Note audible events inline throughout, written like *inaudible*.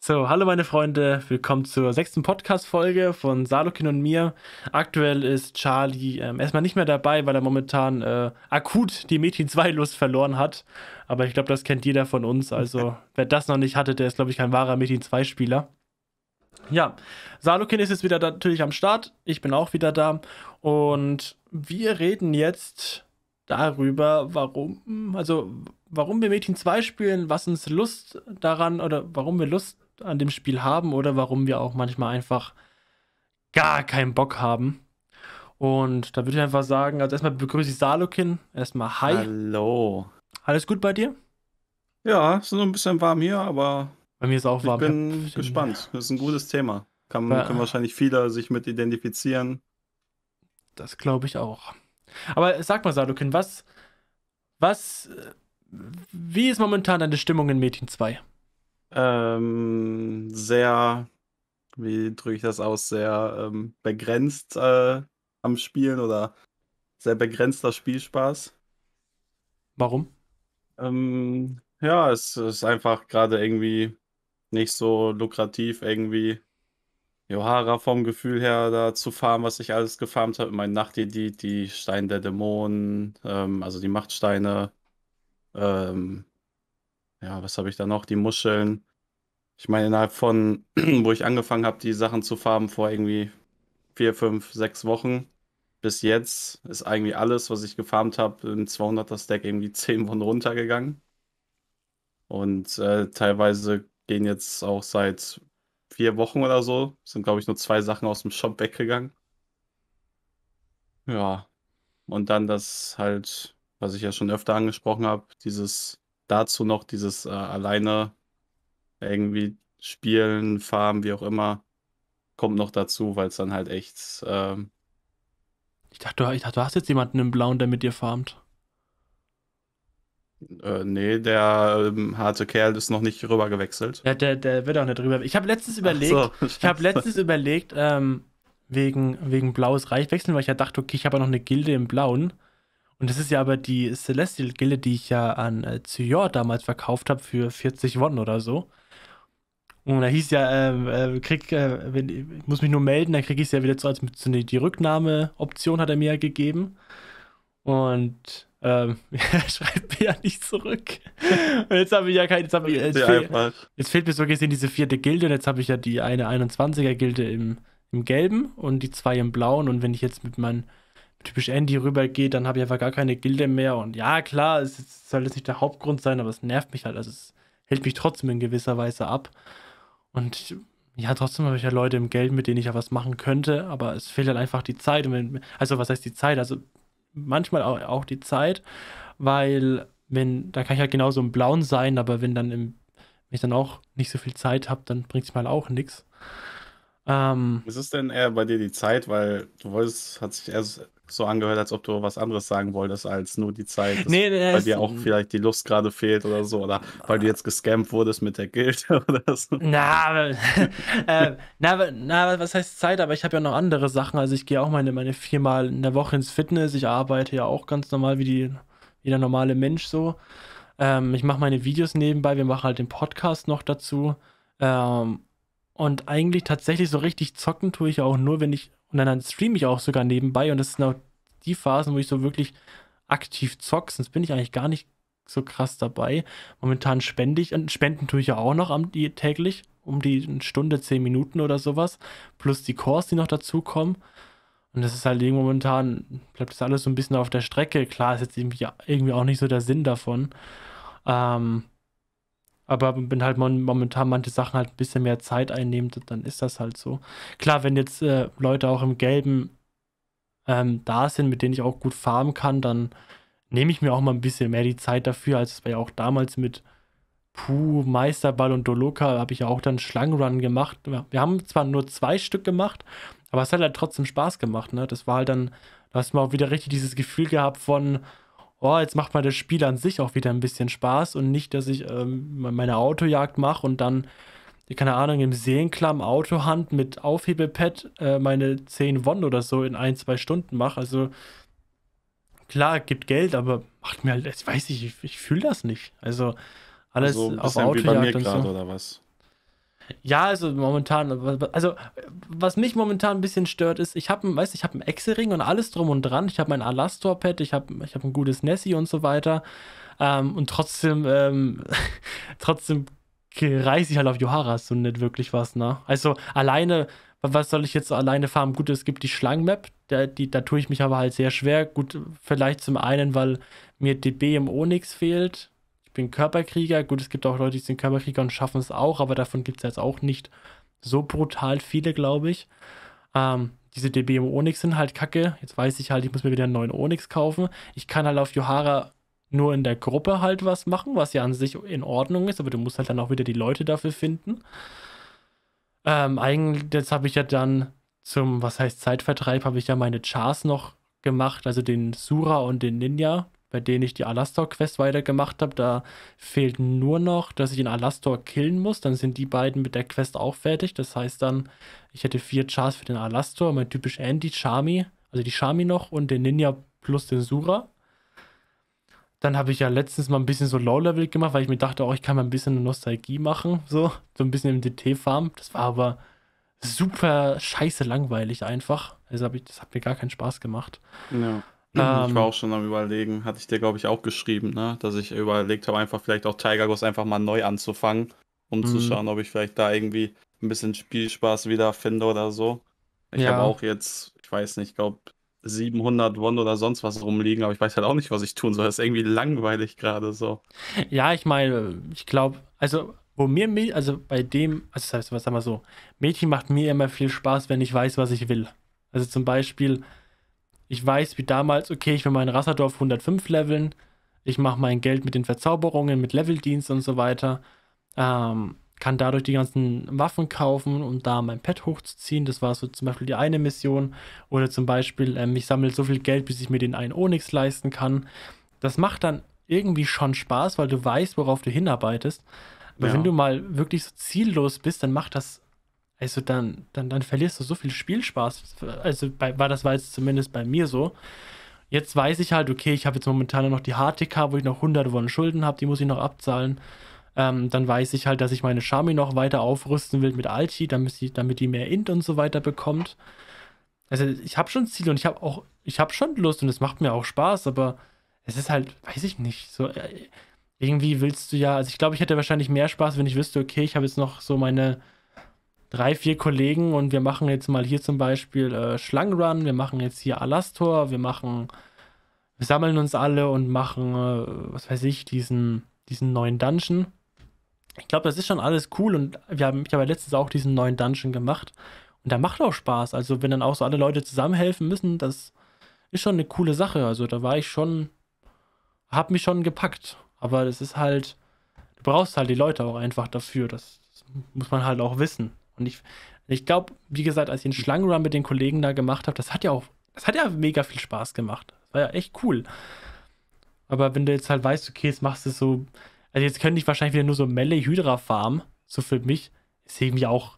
So, hallo meine Freunde, willkommen zur sechsten Podcast-Folge von Salokin und mir. Aktuell ist Charlie ähm, erstmal nicht mehr dabei, weil er momentan äh, akut die Mädchen 2-Lust verloren hat. Aber ich glaube, das kennt jeder von uns. Also, *laughs* wer das noch nicht hatte, der ist, glaube ich, kein wahrer Mädchen 2-Spieler. Ja, Salokin ist jetzt wieder natürlich am Start. Ich bin auch wieder da. Und wir reden jetzt darüber, warum, also warum wir Mädchen 2 spielen, was uns Lust daran oder warum wir Lust an dem Spiel haben oder warum wir auch manchmal einfach gar keinen Bock haben. Und da würde ich einfach sagen, also erstmal begrüße ich Salokin. Erstmal hi. Hallo. Alles gut bei dir? Ja, es ist nur ein bisschen warm hier, aber. Bei mir ist auch warm. Ich bin ich gespannt. Das ist ein gutes Thema. Kann, bei, können wahrscheinlich viele sich mit identifizieren. Das glaube ich auch. Aber sag mal, Sadokin, was, was, wie ist momentan deine Stimmung in Mädchen 2? Ähm, sehr, wie drücke ich das aus, sehr ähm, begrenzt äh, am Spielen oder sehr begrenzter Spielspaß. Warum? Ähm, ja, es ist einfach gerade irgendwie nicht so lukrativ irgendwie Johara vom Gefühl her da zu farmen, was ich alles gefarmt habe. Mein Nachtedit, die Steine der Dämonen, ähm, also die Machtsteine. Ähm, ja, was habe ich da noch? Die Muscheln. Ich meine, innerhalb von, *clears throat* wo ich angefangen habe, die Sachen zu farmen, vor irgendwie vier, fünf, sechs Wochen, bis jetzt ist eigentlich alles, was ich gefarmt habe, im 200er-Stack irgendwie *laughs* zehn Wochen runtergegangen. Und äh, teilweise gehen jetzt auch seit vier Wochen oder so sind, glaube ich, nur zwei Sachen aus dem Shop weggegangen. Ja. Und dann das halt, was ich ja schon öfter angesprochen habe, dieses dazu noch dieses äh, alleine irgendwie spielen, farmen, wie auch immer, kommt noch dazu, weil es dann halt echt. Ähm, ich, dachte, ich dachte, du hast jetzt jemanden im Blauen, der mit dir farmt. Äh, nee, der ähm, harte Kerl ist noch nicht rüber gewechselt. Ja, der, der wird auch nicht rüber. Ich habe letztens überlegt, so, *laughs* ich habe letztens überlegt, ähm, wegen, wegen Blaues Reich wechseln, weil ich ja dachte, okay, ich habe ja noch eine Gilde im Blauen. Und das ist ja aber die Celestial-Gilde, die ich ja an äh, Zyyor damals verkauft habe für 40 Won oder so. Und da hieß ja, äh, äh, krieg, äh, wenn, muss mich nur melden, dann kriege ich es ja wieder zu, als die Rücknahmeoption hat er mir ja gegeben. Und ähm, *laughs* er schreibt mir ja nicht zurück. Und jetzt habe ich ja kein. Jetzt, ich, jetzt, fehl, jetzt, fehlt mir so gesehen diese vierte Gilde. Und jetzt habe ich ja die eine 21er-Gilde im, im Gelben und die zwei im Blauen. Und wenn ich jetzt mit meinem typisch Andy rübergehe, dann habe ich einfach gar keine Gilde mehr. Und ja, klar, es, es soll jetzt nicht der Hauptgrund sein, aber es nervt mich halt. Also es hält mich trotzdem in gewisser Weise ab. Und ja, trotzdem habe ich ja Leute im Gelben, mit denen ich ja was machen könnte, aber es fehlt halt einfach die Zeit. Wenn, also, was heißt die Zeit? Also, manchmal auch, auch die Zeit, weil wenn, da kann ich halt genauso im Blauen sein, aber wenn dann im, wenn ich dann auch nicht so viel Zeit habe, dann bringt es mal halt auch nichts. Ähm, ist es denn eher bei dir die Zeit, weil du wolltest, hat sich erst so angehört, als ob du was anderes sagen wolltest, als nur die Zeit, nee, weil dir auch vielleicht die Lust gerade fehlt oder so, oder weil du jetzt gescampt wurdest mit der Guild *laughs* oder so. Na, *laughs* äh, na, na, was heißt Zeit, aber ich habe ja noch andere Sachen, also ich gehe auch meine, meine viermal in der Woche ins Fitness, ich arbeite ja auch ganz normal wie die, jeder normale Mensch so. Ähm, ich mache meine Videos nebenbei, wir machen halt den Podcast noch dazu. Ähm, und eigentlich tatsächlich so richtig zocken tue ich auch nur, wenn ich und dann, dann streame ich auch sogar nebenbei. Und das sind auch die Phasen, wo ich so wirklich aktiv zocke. Sonst bin ich eigentlich gar nicht so krass dabei. Momentan spende ich, und spenden tue ich ja auch noch am, die, täglich, um die Stunde, zehn Minuten oder sowas. Plus die Cores, die noch dazukommen. Und das ist halt momentan, bleibt das alles so ein bisschen auf der Strecke. Klar, ist jetzt irgendwie, irgendwie auch nicht so der Sinn davon. Ähm, aber wenn halt momentan manche Sachen halt ein bisschen mehr Zeit einnehmen, dann ist das halt so. Klar, wenn jetzt äh, Leute auch im Gelben ähm, da sind, mit denen ich auch gut farmen kann, dann nehme ich mir auch mal ein bisschen mehr die Zeit dafür, als es war ja auch damals mit Puh, Meisterball und Doloka habe ich ja auch dann Schlangenrun gemacht. Wir haben zwar nur zwei Stück gemacht, aber es hat halt trotzdem Spaß gemacht, ne? Das war halt dann, da hast du mal auch wieder richtig dieses Gefühl gehabt von, oh, jetzt macht mal das Spiel an sich auch wieder ein bisschen Spaß und nicht, dass ich ähm, meine Autojagd mache und dann, keine Ahnung, im Seelenklamm Autohand mit Aufhebepad äh, meine 10 Won oder so in ein, zwei Stunden mache. Also klar, gibt Geld, aber macht mir halt, ich weiß nicht, ich, ich fühle das nicht. Also alles also auf Autojagd und so. oder was? Ja, also momentan, also was mich momentan ein bisschen stört, ist, ich habe, weißt du, ich habe einen Exe-Ring und alles drum und dran. Ich habe mein Alastor-Pad, ich habe ich hab ein gutes Nessie und so weiter. Ähm, und trotzdem, ähm, *laughs* trotzdem reiße ich halt auf Joharas und nicht wirklich was, ne? Also alleine, was soll ich jetzt so alleine farmen? Gut, es gibt die Schlangenmap, da, die, da tue ich mich aber halt sehr schwer. Gut, vielleicht zum einen, weil mir DB im Onyx fehlt bin Körperkrieger. Gut, es gibt auch Leute, die sind Körperkrieger und schaffen es auch, aber davon gibt es jetzt auch nicht so brutal viele, glaube ich. Ähm, diese DB im Onyx sind halt kacke. Jetzt weiß ich halt, ich muss mir wieder einen neuen Onyx kaufen. Ich kann halt auf Johara nur in der Gruppe halt was machen, was ja an sich in Ordnung ist, aber du musst halt dann auch wieder die Leute dafür finden. Ähm, eigentlich, jetzt habe ich ja dann zum, was heißt Zeitvertreib, habe ich ja meine Chars noch gemacht, also den Sura und den Ninja bei denen ich die Alastor-Quest weitergemacht habe. Da fehlt nur noch, dass ich den Alastor killen muss. Dann sind die beiden mit der Quest auch fertig. Das heißt dann, ich hätte vier Chars für den Alastor, mein typisch Andy, Charmy, also die Charmy noch und den Ninja plus den Sura. Dann habe ich ja letztens mal ein bisschen so Low-Level gemacht, weil ich mir dachte, oh, ich kann mal ein bisschen Nostalgie machen, so, so ein bisschen im DT-Farm. Das war aber super scheiße langweilig einfach. Also hab ich, das hat mir gar keinen Spaß gemacht. Ja. Um, mhm, ich war ähm, auch schon am überlegen, hatte ich dir, glaube ich, auch geschrieben, ne? dass ich überlegt habe, einfach vielleicht auch Tiger Ghost einfach mal neu anzufangen, um zu mhm. schauen, ob ich vielleicht da irgendwie ein bisschen Spielspaß wieder finde oder so. Ich ja. habe auch jetzt, ich weiß nicht, ich glaube 700 Won oder sonst was rumliegen, aber ich weiß halt auch nicht, was ich tun soll. Das ist irgendwie langweilig gerade so. Ja, ich meine, ich glaube, also wo mir, also bei dem, also das heißt, was sag mal so, Mädchen macht mir immer viel Spaß, wenn ich weiß, was ich will. Also zum Beispiel, ich weiß wie damals, okay, ich will meinen Rasserdorf 105 leveln. Ich mache mein Geld mit den Verzauberungen, mit Leveldienst und so weiter. Ähm, kann dadurch die ganzen Waffen kaufen, um da mein Pet hochzuziehen. Das war so zum Beispiel die eine Mission. Oder zum Beispiel, ähm, ich sammle so viel Geld, bis ich mir den einen Onyx leisten kann. Das macht dann irgendwie schon Spaß, weil du weißt, worauf du hinarbeitest. Aber ja. wenn du mal wirklich so ziellos bist, dann macht das also dann, dann, dann verlierst du so viel Spielspaß. Also bei, war das war jetzt zumindest bei mir so. Jetzt weiß ich halt, okay, ich habe jetzt momentan noch die HTK, wo ich noch hunderte von Schulden habe, die muss ich noch abzahlen. Ähm, dann weiß ich halt, dass ich meine Shami noch weiter aufrüsten will mit Alchi, damit, sie, damit die mehr Int und so weiter bekommt. Also ich habe schon Ziele und ich habe auch, ich habe schon Lust und es macht mir auch Spaß, aber es ist halt, weiß ich nicht, so äh, irgendwie willst du ja, also ich glaube, ich hätte wahrscheinlich mehr Spaß, wenn ich wüsste, okay, ich habe jetzt noch so meine drei, vier Kollegen und wir machen jetzt mal hier zum Beispiel äh, Schlangenrun, wir machen jetzt hier Alastor, wir machen, wir sammeln uns alle und machen, äh, was weiß ich, diesen, diesen neuen Dungeon. Ich glaube, das ist schon alles cool und wir haben, ich habe ja letztens auch diesen neuen Dungeon gemacht und da macht auch Spaß. Also, wenn dann auch so alle Leute zusammenhelfen müssen, das ist schon eine coole Sache. Also, da war ich schon, hab mich schon gepackt. Aber es ist halt, du brauchst halt die Leute auch einfach dafür. Das, das muss man halt auch wissen. Und ich, ich glaube, wie gesagt, als ich den Schlangenrun mit den Kollegen da gemacht habe, das hat ja auch, das hat ja mega viel Spaß gemacht. Das war ja echt cool. Aber wenn du jetzt halt weißt, okay, jetzt machst du es so, also jetzt könnte ich wahrscheinlich wieder nur so Melee Hydra farmen, so für mich, ist irgendwie auch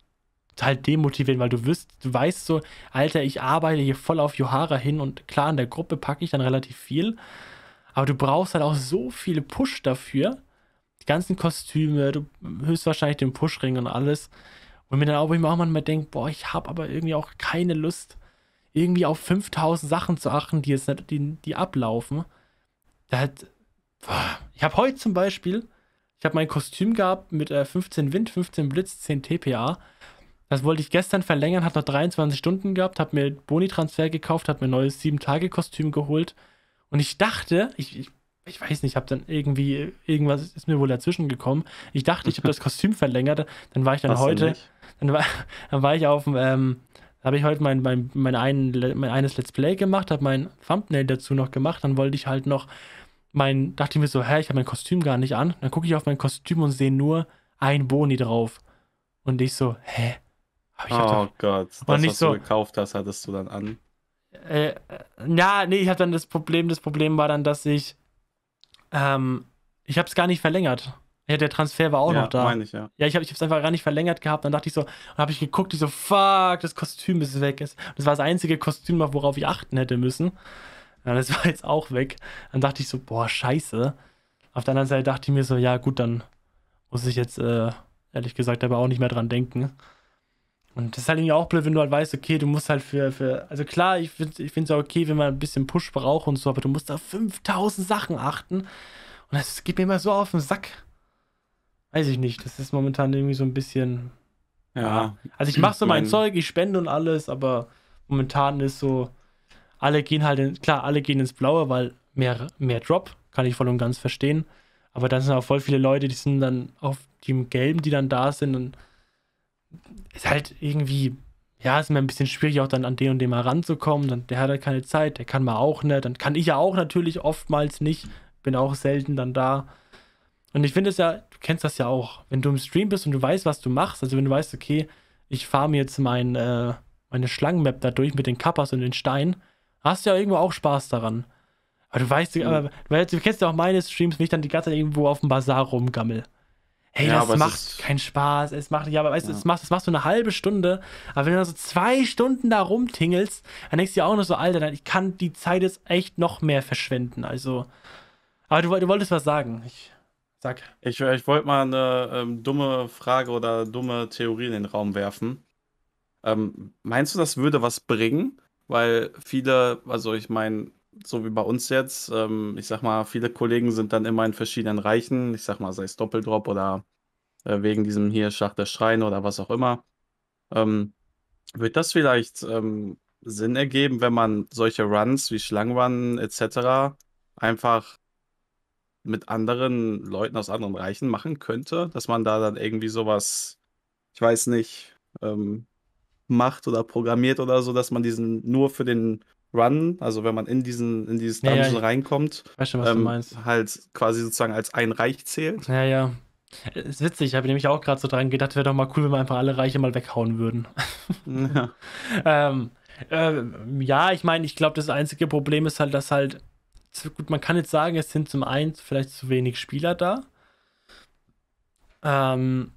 halt demotivieren, weil du wirst, du weißt so, Alter, ich arbeite hier voll auf Johara hin und klar, in der Gruppe packe ich dann relativ viel, aber du brauchst halt auch so viele Push dafür. Die ganzen Kostüme, du höchstwahrscheinlich den Pushring und alles. Und mir dann auch, ich mir auch manchmal denke, boah, ich habe aber irgendwie auch keine Lust, irgendwie auf 5000 Sachen zu achten, die jetzt nicht, die, die ablaufen. Da hat, boah, ich habe heute zum Beispiel, ich habe mein Kostüm gehabt mit äh, 15 Wind, 15 Blitz, 10 TPA. Das wollte ich gestern verlängern, hat noch 23 Stunden gehabt, habe mir Boni-Transfer gekauft, habe mir ein neues 7-Tage-Kostüm geholt. Und ich dachte, ich, ich, ich weiß nicht, habe dann irgendwie, irgendwas ist mir wohl dazwischen gekommen. Ich dachte, ich habe *laughs* das Kostüm verlängert, dann war ich dann Hast heute dann war, *laughs* dann war ich auf dem, ähm, habe ich heute mein, mein, mein, ein, mein eines Let's Play gemacht, habe mein Thumbnail dazu noch gemacht, dann wollte ich halt noch mein, dachte ich mir so, hä, ich habe mein Kostüm gar nicht an. Dann gucke ich auf mein Kostüm und sehe nur ein Boni drauf. Und ich so, hä? oh doch, Gott, das, nicht was so, du gekauft hast, hattest du dann an? Äh, äh ja, nee, ich habe dann das Problem, das Problem war dann, dass ich, ähm, ich habe es gar nicht verlängert. Ja, der Transfer war auch ja, noch da. Meine ich, ja. ja, ich habe es einfach gar nicht verlängert gehabt. Dann dachte ich so, dann habe ich geguckt, ich so, fuck, das Kostüm ist weg. Das war das einzige Kostüm, worauf ich achten hätte müssen. Ja, das *laughs* war jetzt auch weg. Dann dachte ich so, boah, scheiße. Auf der anderen Seite dachte ich mir so, ja, gut, dann muss ich jetzt äh, ehrlich gesagt aber auch nicht mehr dran denken. Und das ist halt irgendwie auch blöd, wenn du halt weißt, okay, du musst halt für, für also klar, ich finde ich ja okay, wenn man ein bisschen Push braucht und so, aber du musst auf 5000 Sachen achten. Und das geht mir immer so auf den Sack. Weiß ich nicht. Das ist momentan irgendwie so ein bisschen. Ja. Also ich mache so mein, mein Zeug, ich spende und alles, aber momentan ist so, alle gehen halt, in, klar, alle gehen ins Blaue, weil mehr, mehr Drop, kann ich voll und ganz verstehen. Aber dann sind auch voll viele Leute, die sind dann auf dem Gelben, die dann da sind und ist halt irgendwie, ja, ist mir ein bisschen schwierig, auch dann an den und dem heranzukommen. Dann, der hat halt keine Zeit, der kann mal auch nicht, dann kann ich ja auch natürlich oftmals nicht, bin auch selten dann da. Und ich finde es ja, du kennst das ja auch, wenn du im Stream bist und du weißt, was du machst, also wenn du weißt, okay, ich fahre mir jetzt mein, äh, meine Schlangenmap da durch mit den Kappas und den Steinen, hast du ja irgendwo auch Spaß daran. Aber du weißt, mhm. aber, weil, du kennst ja auch meine Streams, wenn ich dann die ganze Zeit irgendwo auf dem Bazar rumgammel. Hey, ja, das macht ist... keinen Spaß. Es macht, ja, aber weißt du, es das machst, das machst du eine halbe Stunde. Aber wenn du dann so zwei Stunden da rumtingelst, dann denkst du dir auch nur so, Alter, ich kann die Zeit jetzt echt noch mehr verschwenden. Also, aber du, du wolltest was sagen. Ich, Sag. Ich, ich wollte mal eine ähm, dumme Frage oder dumme Theorie in den Raum werfen. Ähm, meinst du, das würde was bringen? Weil viele, also ich meine, so wie bei uns jetzt, ähm, ich sag mal, viele Kollegen sind dann immer in verschiedenen Reichen, ich sag mal, sei es Doppeldrop oder äh, wegen diesem hier Schacht der Schreine oder was auch immer. Ähm, wird das vielleicht ähm, Sinn ergeben, wenn man solche Runs wie Schlangenrun etc. einfach mit anderen Leuten aus anderen Reichen machen könnte, dass man da dann irgendwie sowas, ich weiß nicht, ähm, macht oder programmiert oder so, dass man diesen nur für den Run, also wenn man in diesen in dieses Dungeon ja, ja, reinkommt, schon, ähm, halt quasi sozusagen als ein Reich zählt. Ja, ja. Ist witzig, habe ich nämlich auch gerade so dran gedacht, wäre doch mal cool, wenn wir einfach alle Reiche mal weghauen würden. Ja, *laughs* ähm, ähm, ja ich meine, ich glaube, das einzige Problem ist halt, dass halt gut, man kann jetzt sagen, es sind zum einen vielleicht zu wenig Spieler da. Ähm,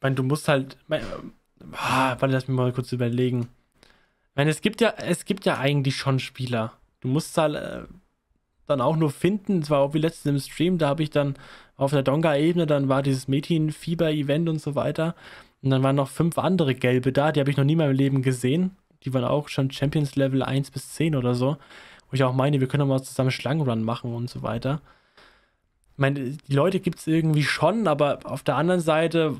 meine, du musst halt. Ah, warte, lass mich mal kurz überlegen. Ich meine, es gibt ja, es gibt ja eigentlich schon Spieler. Du musst halt äh, dann auch nur finden. Es war auch wie letztens im Stream, da habe ich dann auf der Donga-Ebene, dann war dieses fieber event und so weiter. Und dann waren noch fünf andere Gelbe da, die habe ich noch nie mal im Leben gesehen. Die waren auch schon Champions Level 1 bis 10 oder so. Wo ich auch meine, wir können auch mal zusammen Schlangenrun machen und so weiter. Ich meine, die Leute gibt es irgendwie schon, aber auf der anderen Seite,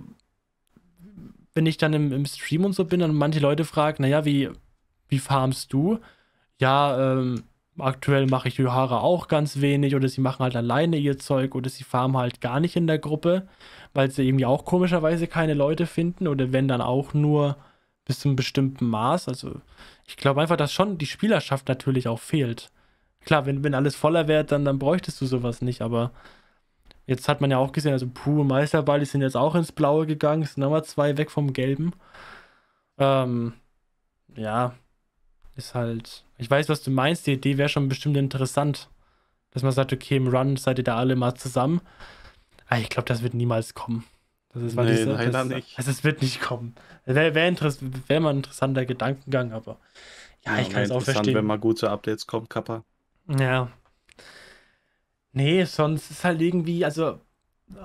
wenn ich dann im, im Stream und so bin und manche Leute fragen, naja, wie, wie farmst du? Ja, ähm, aktuell mache ich Johara auch ganz wenig oder sie machen halt alleine ihr Zeug oder sie farmen halt gar nicht in der Gruppe, weil sie eben ja auch komischerweise keine Leute finden oder wenn dann auch nur bis zu einem bestimmten Maß. Also ich glaube einfach, dass schon die Spielerschaft natürlich auch fehlt. Klar, wenn, wenn alles voller wäre, dann, dann bräuchtest du sowas nicht, aber jetzt hat man ja auch gesehen, also Puh, Meisterball, die sind jetzt auch ins Blaue gegangen, sind nochmal zwei weg vom Gelben. Ähm, ja, ist halt, ich weiß, was du meinst, die Idee wäre schon bestimmt interessant, dass man sagt, okay, im Run seid ihr da alle mal zusammen. Aber ah, ich glaube, das wird niemals kommen. Das ist, nee, diese, leider das, nicht. Also es wird nicht kommen. Wäre wär interess wär mal ein interessanter Gedankengang, aber ja, ja ich kann es auch verstehen. wenn mal gute Updates kommen, Kappa. Ja. Nee, sonst ist halt irgendwie, also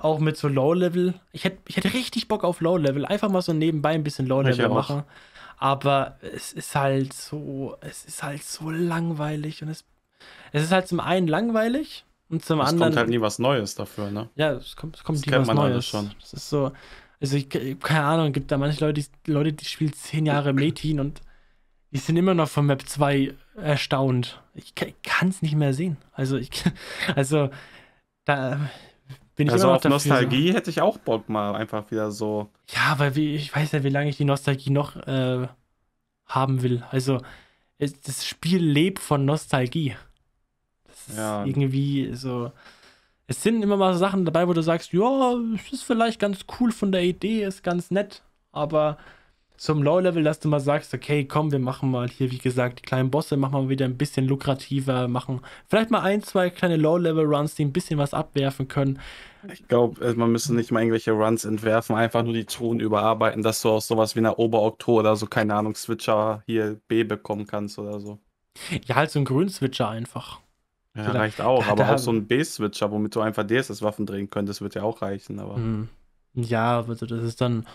auch mit so Low-Level. Ich hätte ich hätt richtig Bock auf Low-Level. Einfach mal so nebenbei ein bisschen Low-Level machen. Aber es ist halt so, es ist halt so langweilig und es, es ist halt zum einen langweilig, und zum es anderen. Es kommt halt nie was Neues dafür, ne? Ja, es kommt, es kommt das nie was man Neues. Alles schon. Das ist so. Also, ich, keine Ahnung, gibt da manche Leute, die, Leute, die spielen zehn Jahre Metin und die sind immer noch von Map 2 erstaunt. Ich, ich kann es nicht mehr sehen. Also, ich, *laughs* also, da bin ich also immer noch auf dafür, Nostalgie so. hätte ich auch Bock mal einfach wieder so. Ja, weil wie, ich weiß ja, wie lange ich die Nostalgie noch äh, haben will. Also, das Spiel lebt von Nostalgie ja. irgendwie so. Es sind immer mal so Sachen dabei, wo du sagst, ja, es ist vielleicht ganz cool von der Idee, ist ganz nett, aber zum Low-Level, dass du mal sagst, okay, komm, wir machen mal hier, wie gesagt, die kleinen Bosse, machen mal wieder ein bisschen lukrativer, machen vielleicht mal ein, zwei kleine Low-Level-Runs, die ein bisschen was abwerfen können. Ich glaube, äh, man müsste nicht mal irgendwelche Runs entwerfen, einfach nur die Truhen überarbeiten, dass du auch sowas wie einer Oberoktor oder so, keine Ahnung, Switcher hier B bekommen kannst oder so. Ja, halt so ein grün Switcher einfach. Ja, Vielleicht. reicht auch, da, aber da, auch so ein B-Switcher, womit du einfach DSS-Waffen drehen könntest, wird ja auch reichen, aber. Hm. Ja, also das ist dann.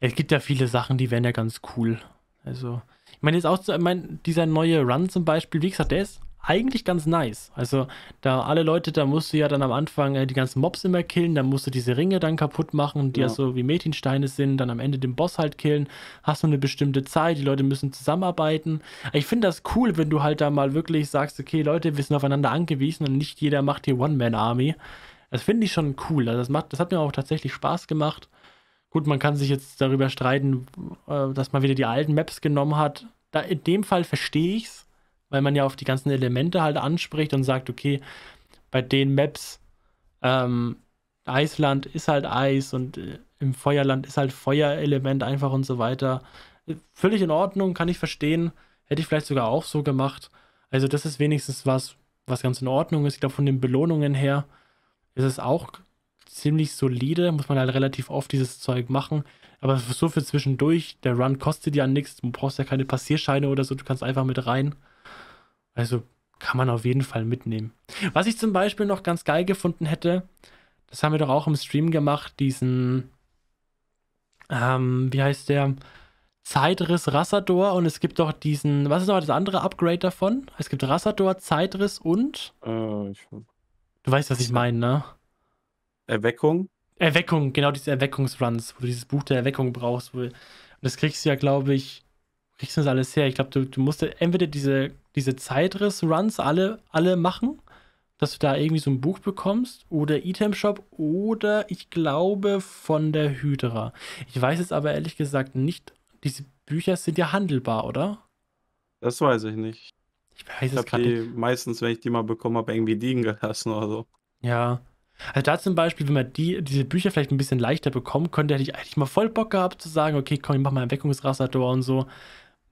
Es gibt ja viele Sachen, die wären ja ganz cool. Also. Ich meine, jetzt auch, ich meine, dieser neue Run zum Beispiel, wie gesagt, der ist eigentlich ganz nice. Also da alle Leute, da musst du ja dann am Anfang äh, die ganzen Mobs immer killen, dann musst du diese Ringe dann kaputt machen, die ja. ja so wie Metinsteine sind, dann am Ende den Boss halt killen, hast du eine bestimmte Zeit, die Leute müssen zusammenarbeiten. Ich finde das cool, wenn du halt da mal wirklich sagst, okay, Leute, wir sind aufeinander angewiesen und nicht jeder macht hier One-Man-Army. Das finde ich schon cool. Also das, macht, das hat mir auch tatsächlich Spaß gemacht. Gut, man kann sich jetzt darüber streiten, äh, dass man wieder die alten Maps genommen hat. Da, in dem Fall verstehe ich es weil man ja auf die ganzen Elemente halt anspricht und sagt, okay, bei den Maps, ähm, Eisland ist halt Eis und äh, im Feuerland ist halt Feuerelement einfach und so weiter. Äh, völlig in Ordnung, kann ich verstehen. Hätte ich vielleicht sogar auch so gemacht. Also, das ist wenigstens was, was ganz in Ordnung ist. Ich glaube, von den Belohnungen her ist es auch ziemlich solide. Muss man halt relativ oft dieses Zeug machen. Aber so für zwischendurch, der Run kostet ja nichts. Du brauchst ja keine Passierscheine oder so. Du kannst einfach mit rein. Also kann man auf jeden Fall mitnehmen. Was ich zum Beispiel noch ganz geil gefunden hätte, das haben wir doch auch im Stream gemacht, diesen, ähm, wie heißt der? Zeitriss Rassador und es gibt doch diesen, was ist noch das andere Upgrade davon? Es gibt Rassador, Zeitriss und. Äh, ich... Du weißt, was ich meine, ne? Erweckung? Erweckung, genau diese Erweckungsruns, wo du dieses Buch der Erweckung brauchst. Wo, und das kriegst du ja, glaube ich, kriegst du das alles her? Ich glaube, du, du musst entweder diese, diese Zeitriss-Runs alle, alle machen, dass du da irgendwie so ein Buch bekommst, oder Item Shop, oder ich glaube von der Hydra. Ich weiß es aber ehrlich gesagt nicht, diese Bücher sind ja handelbar, oder? Das weiß ich nicht. Ich weiß ich es die nicht. Meistens, wenn ich die mal bekommen habe, irgendwie liegen gelassen oder so. Ja. Also da zum Beispiel, wenn man die, diese Bücher vielleicht ein bisschen leichter bekommen könnte, hätte ich eigentlich mal voll Bock gehabt zu sagen, okay, komm, ich mach mal einen Weckungsrasator und so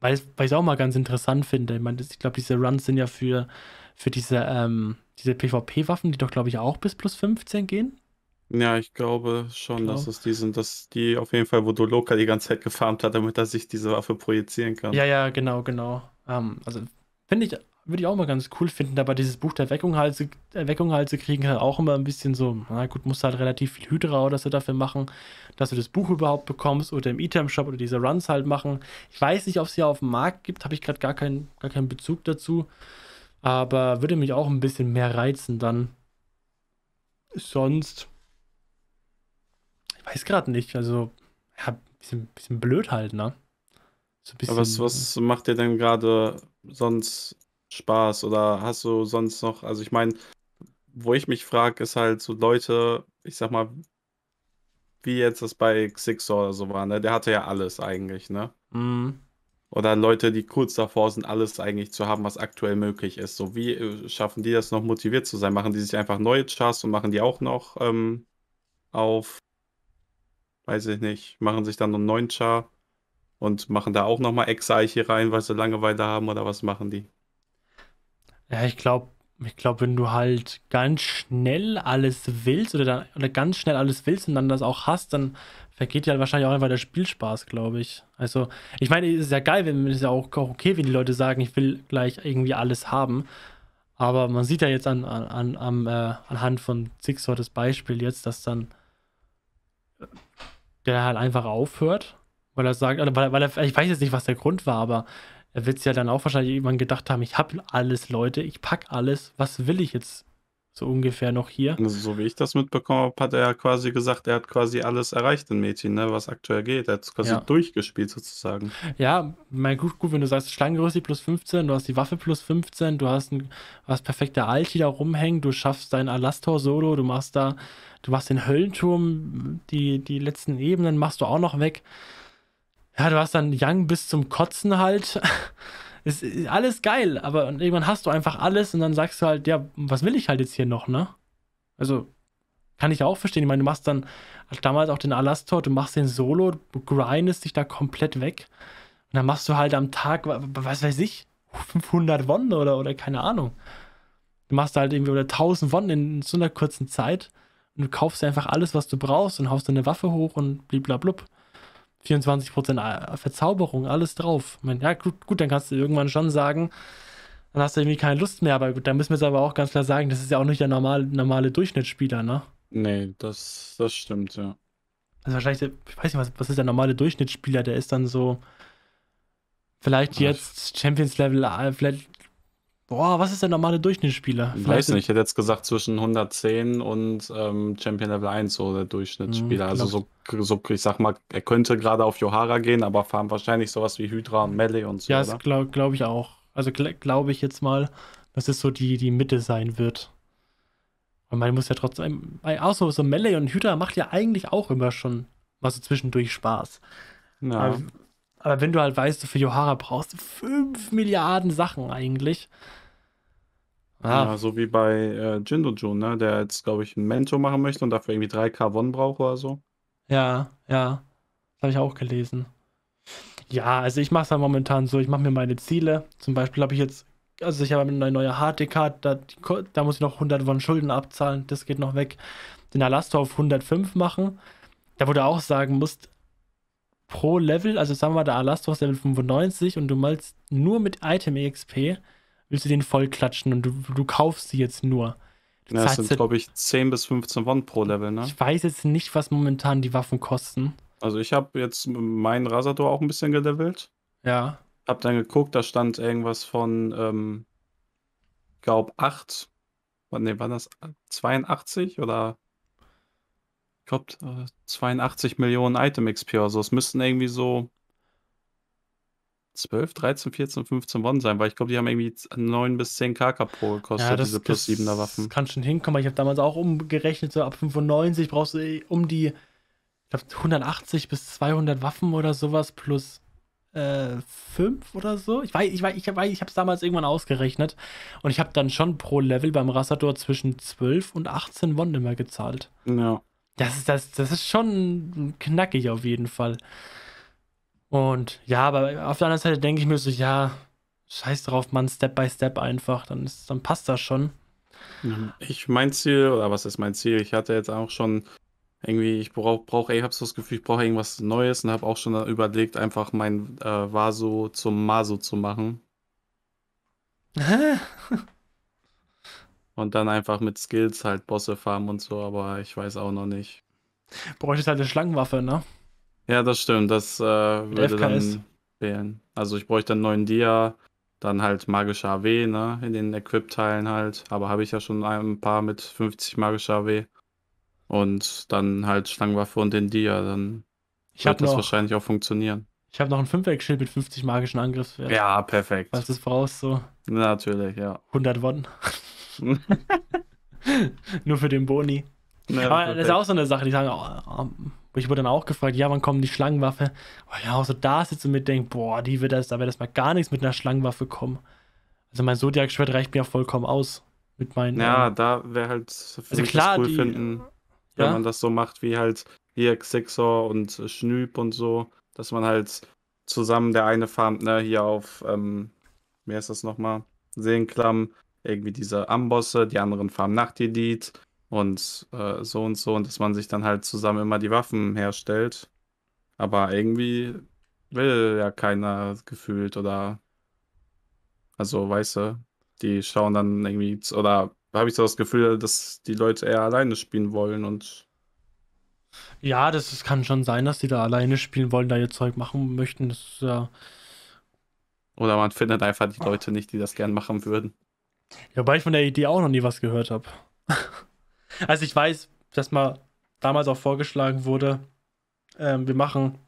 weil ich es auch mal ganz interessant finde. Ich, mein, ich glaube, diese Runs sind ja für, für diese, ähm, diese PvP-Waffen, die doch, glaube ich, auch bis plus 15 gehen. Ja, ich glaube schon, genau. dass es die sind, dass die auf jeden Fall, wo du Loka die ganze Zeit gefarmt hat, damit er sich diese Waffe projizieren kann. Ja, ja, genau, genau. Ähm, also finde ich würde ich auch mal ganz cool finden, aber dieses Buch der Erweckung halt, zu, halt kriegen, halt auch immer ein bisschen so, na gut, musst du halt relativ viel Hydra oder so dafür machen, dass du das Buch überhaupt bekommst oder im Item-Shop oder diese Runs halt machen. Ich weiß nicht, ob es hier auf dem Markt gibt, habe ich gerade gar, kein, gar keinen Bezug dazu, aber würde mich auch ein bisschen mehr reizen dann. Sonst, ich weiß gerade nicht, also, ja, bisschen, bisschen blöd halt, ne? So bisschen, aber was, was macht ihr denn gerade sonst Spaß oder hast du sonst noch, also ich meine, wo ich mich frage, ist halt so Leute, ich sag mal, wie jetzt das bei Xixor oder so war, ne? Der hatte ja alles eigentlich, ne? Mhm. Oder Leute, die kurz davor sind, alles eigentlich zu haben, was aktuell möglich ist. So, wie äh, schaffen die das noch motiviert zu sein? Machen die sich einfach neue Chars und machen die auch noch ähm, auf, weiß ich nicht, machen sich dann einen neuen Char und machen da auch nochmal Exarche rein, weil sie Langeweile haben oder was machen die? Ja, ich glaube, ich glaube, wenn du halt ganz schnell alles willst oder, dann, oder ganz schnell alles willst und dann das auch hast, dann vergeht dir halt wahrscheinlich auch einfach der Spielspaß, glaube ich. Also, ich meine, es ist ja geil, wenn es ist ja auch, okay, wenn die Leute sagen, ich will gleich irgendwie alles haben. Aber man sieht ja jetzt an, an, an, äh, anhand von Zigsaw das Beispiel jetzt, dass dann äh, der halt einfach aufhört, weil er sagt, also, weil, weil er, ich weiß jetzt nicht, was der Grund war, aber er wird es ja dann auch wahrscheinlich irgendwann gedacht haben, ich habe alles, Leute, ich packe alles, was will ich jetzt so ungefähr noch hier? Also so wie ich das mitbekommen habe, hat er ja quasi gesagt, er hat quasi alles erreicht in Mädchen, ne, was aktuell geht. Er hat es quasi ja. durchgespielt sozusagen. Ja, mein gut, gut, wenn du sagst, Schlangengröße plus 15, du hast die Waffe plus 15, du hast ein was perfekte Alti da rumhängen, du schaffst dein Alastor-Solo, du machst da, du machst den Höllenturm, die, die letzten Ebenen machst du auch noch weg ja, du hast dann Young bis zum Kotzen halt. *laughs* ist, alles geil, aber irgendwann hast du einfach alles und dann sagst du halt, ja, was will ich halt jetzt hier noch, ne? Also, kann ich auch verstehen. Ich meine, du machst dann damals auch den Alastor, du machst den Solo, du grindest dich da komplett weg. Und dann machst du halt am Tag, was weiß ich, 500 Wonnen oder, oder keine Ahnung. Du machst halt irgendwie oder 1000 Wonnen in so einer kurzen Zeit und du kaufst einfach alles, was du brauchst und haust deine Waffe hoch und blablabla. 24% ah, Verzauberung, alles drauf. Ich meine, ja, gut, gut, dann kannst du irgendwann schon sagen, dann hast du irgendwie keine Lust mehr. Aber gut, dann müssen wir es aber auch ganz klar sagen, das ist ja auch nicht der normale, normale Durchschnittsspieler, ne? Nee, das, das stimmt, ja. Also wahrscheinlich, ich weiß nicht, was, was ist der normale Durchschnittsspieler? Der ist dann so vielleicht Ach. jetzt Champions Level, ah, vielleicht Boah, was ist der normale Durchschnittsspieler? Ich Weiß nicht, ich hätte jetzt gesagt zwischen 110 und ähm, Champion Level 1 so der Durchschnittsspieler. Mhm, also so, so, ich sag mal, er könnte gerade auf Johara gehen, aber fahren wahrscheinlich sowas wie Hydra und Melee und so. Ja, das glaube glaub ich auch. Also gl glaube ich jetzt mal, dass es so die, die Mitte sein wird. Und man muss ja trotzdem, Außer also so Melee und Hydra macht ja eigentlich auch immer schon mal so zwischendurch Spaß. Ja. Aber, aber wenn du halt weißt, du für Johara brauchst du 5 Milliarden Sachen eigentlich. Ah. Ja, so wie bei äh, Jindo ne? der jetzt, glaube ich, ein Mento machen möchte und dafür irgendwie 3K Won braucht oder so. Ja, ja. Das habe ich auch gelesen. Ja, also ich mache es halt momentan so, ich mache mir meine Ziele. Zum Beispiel habe ich jetzt, also ich habe eine neue HD-Card, da, da, muss ich noch 100 Won Schulden abzahlen, das geht noch weg. Den Alastor auf 105 machen. Da wurde auch sagen, musst pro Level, also sagen wir mal, der Alastor ist Level 95 und du malst nur mit Item-EXP willst du den voll klatschen und du, du kaufst sie jetzt nur. Du ja, das sind, glaube ich, 10 bis 15 Watt pro Level, ne? Ich weiß jetzt nicht, was momentan die Waffen kosten. Also ich habe jetzt meinen Rasador auch ein bisschen gelevelt. Ja. Hab dann geguckt, da stand irgendwas von, ähm, ich glaube, 8. Ne, war das 82 oder? Ich glaube, äh, 82 Millionen Item XP oder so. Es müssten irgendwie so 12, 13, 14, 15 Won sein, weil ich glaube, die haben irgendwie 9 bis 10 KK pro gekostet, ja, das, diese plus 7er Waffen. Das kann schon hinkommen, ich habe damals auch umgerechnet, so ab 95 brauchst du um die ich glaub, 180 bis 200 Waffen oder sowas plus äh, 5 oder so. Ich weiß, ich weiß, ich weiß, ich habe es damals irgendwann ausgerechnet und ich habe dann schon pro Level beim Rassador zwischen 12 und 18 Won immer gezahlt. Ja. Das ist, das, das ist schon knackig auf jeden Fall. Und ja, aber auf der anderen Seite denke ich mir so, ja, scheiß drauf, Mann, Step by Step einfach, dann, ist, dann passt das schon. Hm, ich mein Ziel, oder was ist mein Ziel? Ich hatte jetzt auch schon irgendwie, ich brauche, brauch, ich habe so das Gefühl, ich brauche irgendwas Neues und habe auch schon überlegt, einfach mein äh, Vaso zum Maso zu machen. *laughs* und dann einfach mit Skills halt Bosse farmen und so, aber ich weiß auch noch nicht. Bräuchtest halt eine Schlangenwaffe, ne? Ja, das stimmt. Das äh, würde FKS. dann fehlen. Also ich bräuchte einen neuen Dia, dann halt magische AW, ne? In den Equip-Teilen halt. Aber habe ich ja schon ein paar mit 50 magischer AW. Und dann halt Schlangenwaffe und den Dia. Dann ich wird das noch, wahrscheinlich auch funktionieren. Ich habe noch ein 5 schild mit 50 magischen Angriffswert. Ja, perfekt. Was ist voraus so? Natürlich, ja. 100 Wonnen. *laughs* *laughs* Nur für den Boni. Ja, Aber perfekt. das ist auch so eine Sache, die sagen, oh, oh, ich wurde dann auch gefragt, ja, wann kommen die Schlangenwaffe? Oh ja, also da sitzt und mit denkt, boah, die wird das, da wird das mal gar nichts mit einer Schlangenwaffe kommen. Also mein Zodiac-Schwert reicht mir ja vollkommen aus. Mit meinen. Ja, ähm, da wäre halt für also mich klar, cool die, finden, äh, ja? wenn man das so macht wie halt hier Xixor und Schnüb und so, dass man halt zusammen der eine farmt, ne, hier auf, ähm, wie heißt das nochmal? Seenklamm, irgendwie diese Ambosse, die anderen farmen Nachtedit und äh, so und so und dass man sich dann halt zusammen immer die Waffen herstellt. Aber irgendwie will ja keiner gefühlt oder also weißt du, die schauen dann irgendwie oder habe ich so das Gefühl, dass die Leute eher alleine spielen wollen und ja, das, das kann schon sein, dass die da alleine spielen wollen, da ihr Zeug machen möchten. Das ist ja. Oder man findet einfach die ah. Leute nicht, die das gern machen würden. Ja, weil ich von der Idee auch noch nie was gehört habe. *laughs* Also ich weiß, dass mal damals auch vorgeschlagen wurde, ähm, wir machen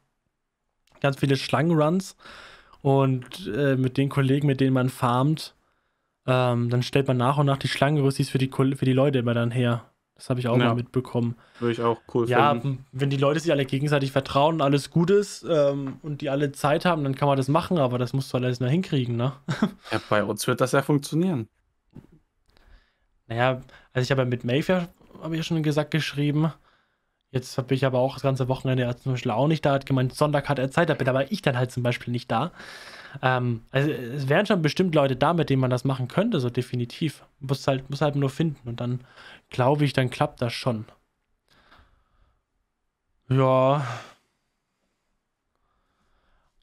ganz viele Schlangenruns und äh, mit den Kollegen, mit denen man farmt, ähm, dann stellt man nach und nach die Schlangenrüstis für die, für die Leute immer dann her. Das habe ich auch ja. mal mitbekommen. Würde ich auch cool ja, finden. Ja, wenn die Leute sich alle gegenseitig vertrauen, und alles gut ist ähm, und die alle Zeit haben, dann kann man das machen, aber das musst du alles nur hinkriegen, ne? *laughs* Ja, bei uns wird das ja funktionieren. Naja, also ich habe ja mit Mayfair habe ich ja schon gesagt, geschrieben. Jetzt habe ich aber auch das ganze Wochenende, zum Beispiel auch nicht da, hat gemeint, Sonntag hat er Zeit, da bin aber ich dann halt zum Beispiel nicht da. Ähm, also es wären schon bestimmt Leute da, mit denen man das machen könnte, so definitiv. Muss halt, muss halt nur finden und dann glaube ich, dann klappt das schon. Ja.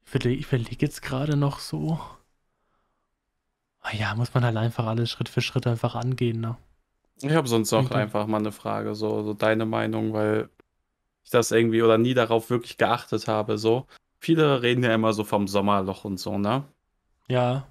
Ich verlege überleg jetzt gerade noch so. Ah ja, muss man halt einfach alles Schritt für Schritt einfach angehen, ne? Ich habe sonst auch einfach mal eine Frage, so, so deine Meinung, weil ich das irgendwie oder nie darauf wirklich geachtet habe. So, viele reden ja immer so vom Sommerloch und so, ne? Ja.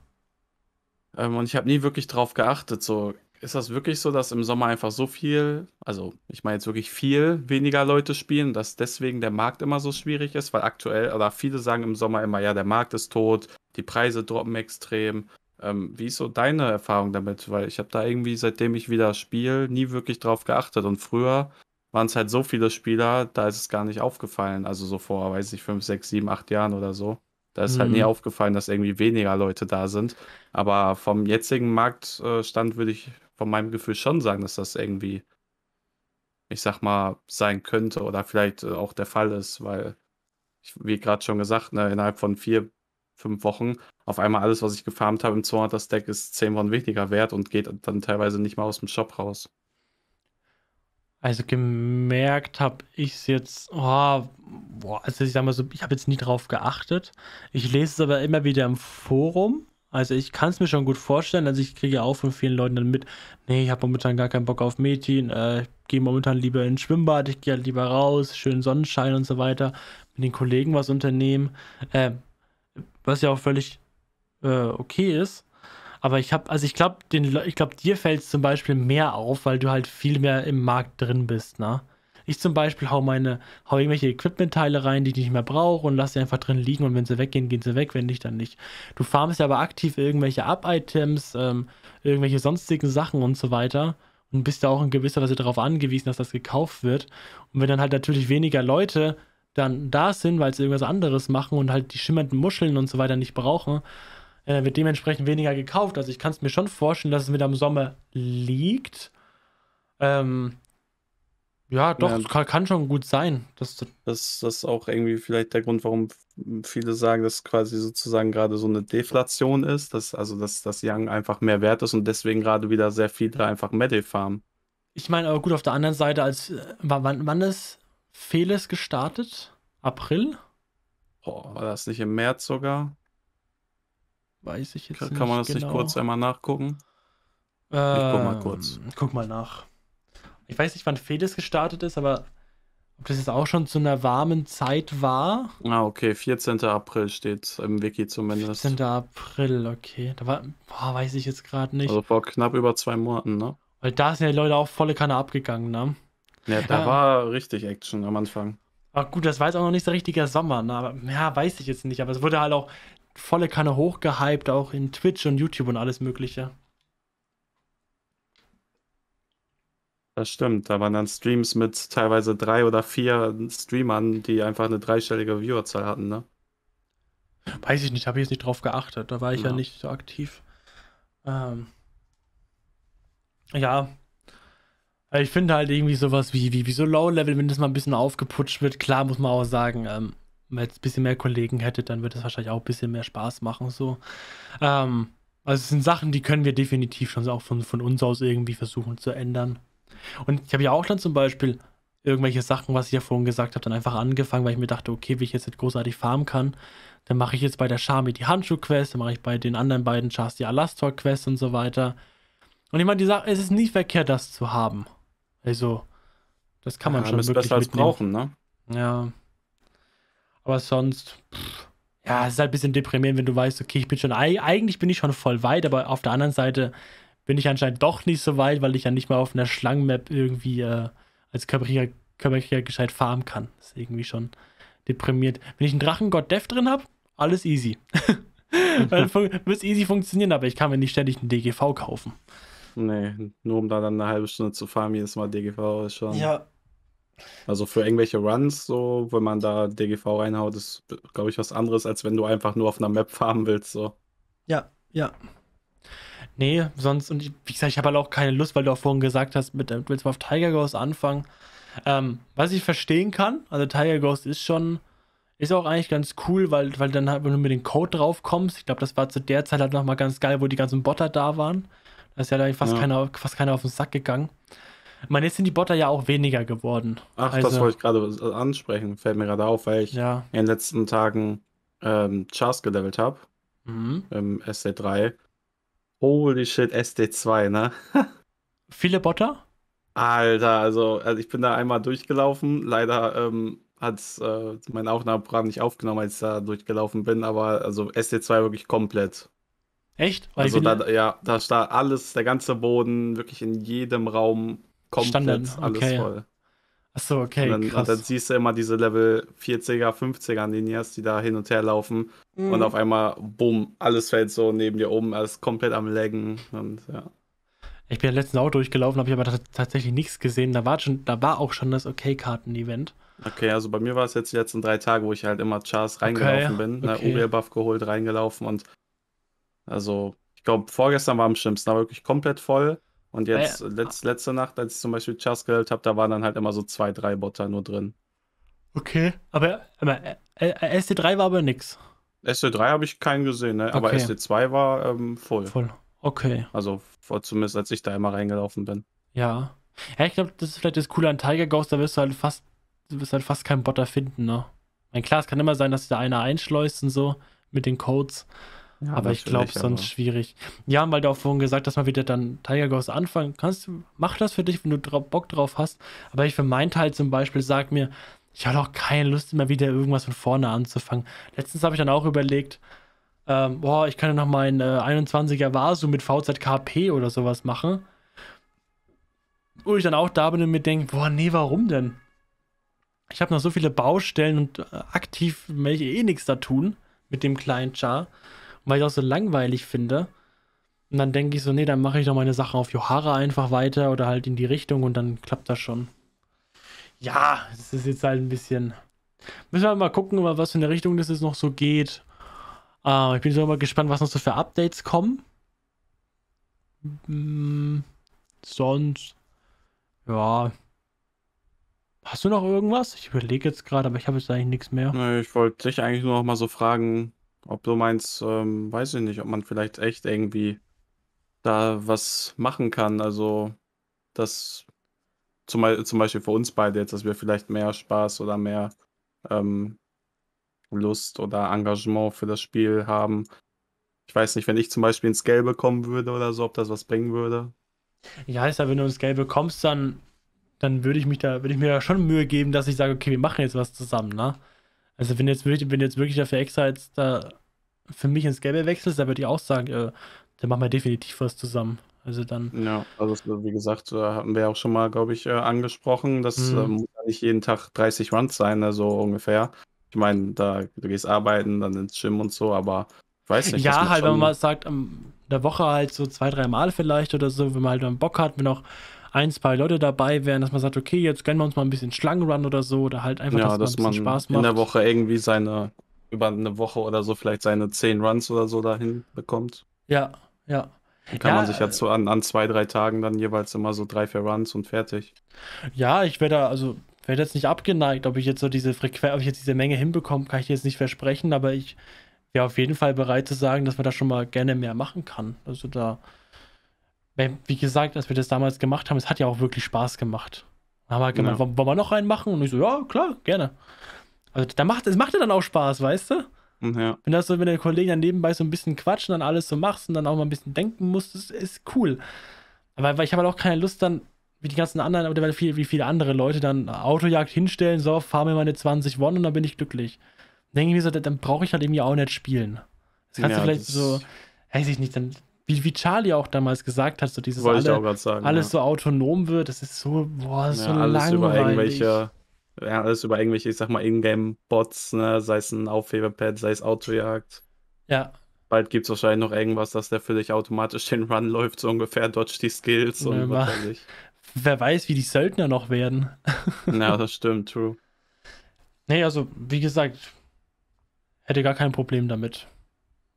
Ähm, und ich habe nie wirklich drauf geachtet. So, ist das wirklich so, dass im Sommer einfach so viel, also ich meine jetzt wirklich viel weniger Leute spielen, dass deswegen der Markt immer so schwierig ist? Weil aktuell, oder viele sagen im Sommer immer, ja, der Markt ist tot, die Preise droppen extrem. Ähm, wie ist so deine Erfahrung damit? Weil ich habe da irgendwie, seitdem ich wieder spiele, nie wirklich drauf geachtet. Und früher waren es halt so viele Spieler, da ist es gar nicht aufgefallen. Also so vor, weiß ich, fünf, sechs, sieben, acht Jahren oder so. Da ist mhm. halt nie mhm. aufgefallen, dass irgendwie weniger Leute da sind. Aber vom jetzigen Marktstand würde ich von meinem Gefühl schon sagen, dass das irgendwie, ich sag mal, sein könnte oder vielleicht äh, auch der Fall ist, weil, ich, wie gerade schon gesagt, ne, innerhalb von vier fünf Wochen auf einmal alles, was ich gefarmt habe im 200er Stack, ist 10 Wochen weniger wert und geht dann teilweise nicht mal aus dem Shop raus. Also gemerkt habe ich es jetzt, oh, boah, also ich sag mal so, ich habe jetzt nie drauf geachtet. Ich lese es aber immer wieder im Forum. Also ich kann es mir schon gut vorstellen. Also ich kriege auch von vielen Leuten dann mit, nee, ich habe momentan gar keinen Bock auf Mädchen, äh, gehe momentan lieber ins Schwimmbad, ich gehe halt lieber raus, schön Sonnenschein und so weiter, mit den Kollegen was unternehmen. Äh, was ja auch völlig äh, okay ist. Aber ich habe, also ich glaube, ich glaube, dir fällt es zum Beispiel mehr auf, weil du halt viel mehr im Markt drin bist, ne? Ich zum Beispiel hau meine, hau irgendwelche Equipment-Teile rein, die ich nicht mehr brauche und lass sie einfach drin liegen und wenn sie weggehen, gehen sie weg, wenn nicht, dann nicht. Du farmst ja aber aktiv irgendwelche Up-Items, ähm, irgendwelche sonstigen Sachen und so weiter und bist ja auch in gewisser Weise darauf angewiesen, dass das gekauft wird. Und wenn dann halt natürlich weniger Leute dann da sind, weil sie irgendwas anderes machen und halt die schimmernden Muscheln und so weiter nicht brauchen, äh, wird dementsprechend weniger gekauft. Also ich kann es mir schon vorstellen, dass es wieder im Sommer liegt. Ähm, ja, doch, ja. Kann, kann, schon gut sein. Das, das, das ist auch irgendwie vielleicht der Grund, warum viele sagen, dass quasi sozusagen gerade so eine Deflation ist, dass also dass das Young einfach mehr wert ist und deswegen gerade wieder sehr viele einfach Metal farmen. Ich meine, aber gut, auf der anderen Seite, als äh, wann, wann ist Feles gestartet. April? Boah, war das nicht im März sogar? Weiß ich jetzt kann, nicht. Kann man das genau. nicht kurz einmal nachgucken? Ähm, ich guck mal ähm, kurz. Guck mal nach. Ich weiß nicht, wann Fedes gestartet ist, aber ob das jetzt auch schon zu einer warmen Zeit war. Ah, okay. 14. April steht im Wiki zumindest. 14. April, okay. Da war, boah, weiß ich jetzt gerade nicht. Also vor knapp über zwei Monaten, ne? Weil da sind ja die Leute auch volle Kanne abgegangen, ne? Ja, da ja. war richtig Action am Anfang. Ach gut, das war jetzt auch noch nicht so richtiger Sommer, ne? ja, weiß ich jetzt nicht. Aber es wurde halt auch volle Kanne hochgehypt, auch in Twitch und YouTube und alles Mögliche. Das stimmt, da waren dann Streams mit teilweise drei oder vier Streamern, die einfach eine dreistellige Viewerzahl hatten, ne? Weiß ich nicht, habe ich jetzt nicht drauf geachtet, da war ich ja, ja nicht so aktiv. Ähm, ja, ich finde halt irgendwie sowas wie, wie, wie so Low-Level, wenn das mal ein bisschen aufgeputscht wird, klar muss man auch sagen, ähm, wenn jetzt ein bisschen mehr Kollegen hätte, dann würde es wahrscheinlich auch ein bisschen mehr Spaß machen. So. Ähm, also es sind Sachen, die können wir definitiv schon auch von, von uns aus irgendwie versuchen zu ändern. Und ich habe ja auch dann zum Beispiel irgendwelche Sachen, was ich ja vorhin gesagt habe, dann einfach angefangen, weil ich mir dachte, okay, wie ich jetzt nicht großartig farmen kann, dann mache ich jetzt bei der Charme die Handschuh-Quest, dann mache ich bei den anderen beiden Chars die Alastor-Quest und so weiter. Und ich meine, die Sache, es ist nie verkehrt, das zu haben. Also, das kann man ja, schon wirklich besser mitnehmen. als brauchen, ne? Ja. Aber sonst, pff, ja, es ist halt ein bisschen deprimierend, wenn du weißt, okay, ich bin schon, eigentlich bin ich schon voll weit, aber auf der anderen Seite bin ich anscheinend doch nicht so weit, weil ich ja nicht mal auf einer Schlangenmap irgendwie äh, als körperlicher, körperlicher gescheit farmen kann. Das ist irgendwie schon deprimiert. Wenn ich einen Drachengott Dev drin habe, alles easy. *laughs* Wird easy funktionieren, aber ich kann mir nicht ständig einen DGV kaufen. Nee, nur um da dann eine halbe Stunde zu fahren, jedes Mal DGV ist schon. Ja. Also für irgendwelche Runs, so, wenn man da DGV reinhaut, ist, glaube ich, was anderes, als wenn du einfach nur auf einer Map farmen willst, so. Ja, ja. Nee, sonst, und ich, wie gesagt, ich habe halt auch keine Lust, weil du auch vorhin gesagt hast, mit, du willst mal auf Tiger Ghost anfangen. Ähm, was ich verstehen kann, also Tiger Ghost ist schon, ist auch eigentlich ganz cool, weil, weil dann halt, wenn du mit dem Code drauf kommst, ich glaube, das war zu der Zeit halt nochmal ganz geil, wo die ganzen Botter da waren. Da ist ja eigentlich fast, ja. Keiner, fast keiner auf den Sack gegangen. Ich meine, jetzt sind die Botter ja auch weniger geworden. Ach, also, das wollte ich gerade ansprechen, fällt mir gerade auf, weil ich ja. in den letzten Tagen ähm, Chars gelevelt habe. Mhm. Im SD3. Holy shit, SD2, ne? *laughs* Viele Botter? Alter, also, also, ich bin da einmal durchgelaufen. Leider ähm, hat äh, mein Aufnahmeprogramm nicht aufgenommen, als ich da durchgelaufen bin, aber also SD2 wirklich komplett. Echt? Weil also da, ja, da ist alles, der ganze Boden, wirklich in jedem Raum komplett Standard. alles okay. voll. Achso, okay. Und dann, krass. Und dann siehst du immer diese Level 40er, 50er Linias, die da hin und her laufen. Mhm. Und auf einmal, bumm, alles fällt so neben dir oben, alles komplett am Laggen. Und ja. Ich bin ja letztens auch durchgelaufen, habe ich aber tatsächlich nichts gesehen. Da war, schon, da war auch schon das Okay-Karten-Event. Okay, also bei mir war es jetzt die letzten drei Tage, wo ich halt immer Chars reingelaufen ne, okay, bin, okay. ne, Uriel-Buff geholt, reingelaufen und also, ich glaube, vorgestern war am schlimmsten, aber wirklich komplett voll. Und ah, jetzt, äh, letzt, letzte Nacht, als ich zum Beispiel Chas gehört habe, da waren dann halt immer so zwei, drei Botter nur drin. Okay, aber, aber äh, äh SD3 war aber nix. SD3 habe ich keinen gesehen, ne? aber okay. SD2 war ähm, voll. Voll, okay. Also vor, zumindest als ich da immer reingelaufen bin. Ja. Ja, ich glaube, das ist vielleicht das Coole an Tiger Ghost, da wirst du halt fast, du wirst halt fast keinen Botter finden, ne? Mein klar, es kann immer sein, dass da einer einschleust und so mit den Codes. Ja, aber ich glaube, sonst schwierig. Ja, weil du auch vorhin gesagt hast, mal wieder dann Tiger Ghost anfangen kannst. Mach das für dich, wenn du dra Bock drauf hast. Aber ich für meinen Teil zum Beispiel sag mir, ich habe auch keine Lust, immer wieder irgendwas von vorne anzufangen. Letztens habe ich dann auch überlegt, ähm, boah, ich kann ja noch meinen äh, 21er Vasu mit VZKP oder sowas machen. Wo ich dann auch da bin und mir denke, boah, nee, warum denn? Ich habe noch so viele Baustellen und äh, aktiv möchte ich eh nichts da tun mit dem kleinen Char weil ich das so langweilig finde. Und dann denke ich so, nee, dann mache ich doch meine Sachen auf Johara einfach weiter oder halt in die Richtung und dann klappt das schon. Ja, es ist jetzt halt ein bisschen. Müssen wir mal gucken, was in der Richtung das jetzt noch so geht. Uh, ich bin so mal gespannt, was noch so für Updates kommen. Hm, sonst. Ja. Hast du noch irgendwas? Ich überlege jetzt gerade, aber ich habe jetzt eigentlich nichts mehr. Nee, ich wollte dich eigentlich nur noch mal so fragen, ob du meinst, ähm, weiß ich nicht, ob man vielleicht echt irgendwie da was machen kann. Also, das zum, zum Beispiel für uns beide jetzt, dass wir vielleicht mehr Spaß oder mehr ähm, Lust oder Engagement für das Spiel haben. Ich weiß nicht, wenn ich zum Beispiel ins Gelbe kommen würde oder so, ob das was bringen würde. Ja, ist ja, wenn du ins Gelbe kommst, dann, dann würde ich mich da, würde ich mir da schon Mühe geben, dass ich sage, okay, wir machen jetzt was zusammen, ne? Also wenn jetzt wirklich, wenn jetzt wirklich dafür extra jetzt da für mich ins Gelbe wechselst, da würde ich auch sagen, äh, dann machen wir definitiv was zusammen. Also dann. Ja, also wie gesagt, äh, hatten wir auch schon mal, glaube ich, äh, angesprochen, das äh, mhm. muss nicht jeden Tag 30 Runs sein, also ungefähr. Ich meine, da du gehst arbeiten, dann ins Gym und so, aber ich weiß nicht. Ja, halt, schon... wenn man sagt, ähm, in der Woche halt so zwei, drei Mal vielleicht oder so, wenn man halt dann Bock hat, wenn auch ein, zwei Leute dabei wären, dass man sagt, okay, jetzt gönnen wir uns mal ein bisschen Schlangenrun oder so, oder halt einfach, ja, dass, dass man, dass man Spaß macht. in der Woche irgendwie seine über eine Woche oder so vielleicht seine zehn Runs oder so dahin bekommt. Ja, ja. Dann kann ja, man sich ja äh, zu, an, an zwei, drei Tagen dann jeweils immer so drei, vier Runs und fertig. Ja, ich werde also werde jetzt nicht abgeneigt, ob ich jetzt so diese Frequenz, ob ich jetzt diese Menge hinbekomme, kann ich jetzt nicht versprechen, aber ich wäre auf jeden Fall bereit zu sagen, dass man da schon mal gerne mehr machen kann. Also da, wie gesagt, als wir das damals gemacht haben, es hat ja auch wirklich Spaß gemacht. Haben wir halt gemeint, ja. wollen wir noch einen machen? Und ich so, ja, klar, gerne. Also da macht es macht ja dann auch Spaß, weißt du? Hm, ja. Wenn das so, wenn der Kollegen dann nebenbei so ein bisschen quatschen, dann alles so machst und dann auch mal ein bisschen denken musst, ist, ist cool. Aber weil ich habe halt auch keine Lust dann, wie die ganzen anderen, oder viel, wie viele andere Leute dann Autojagd hinstellen, so, fahr mir meine 20 Won und dann bin ich glücklich. Dann Denke ich mir so, dann brauche ich halt irgendwie auch nicht spielen. Das kannst ja, du vielleicht so, weiß ich nicht, dann, wie, wie Charlie auch damals gesagt hat, so dieses alle, sagen, alles ja. so autonom wird, das ist so, boah, das ist so langweilig. Über irgendwelche ja, alles über irgendwelche, ich sag mal, Ingame-Bots, ne? sei es ein Aufhebepad, sei es Autojagd. Ja. Bald gibt es wahrscheinlich noch irgendwas, dass der für dich automatisch den Run läuft, so ungefähr, dodge die Skills und was Wer weiß, wie die Söldner noch werden. ja, *laughs* das stimmt, true. Nee, also, wie gesagt, hätte gar kein Problem damit.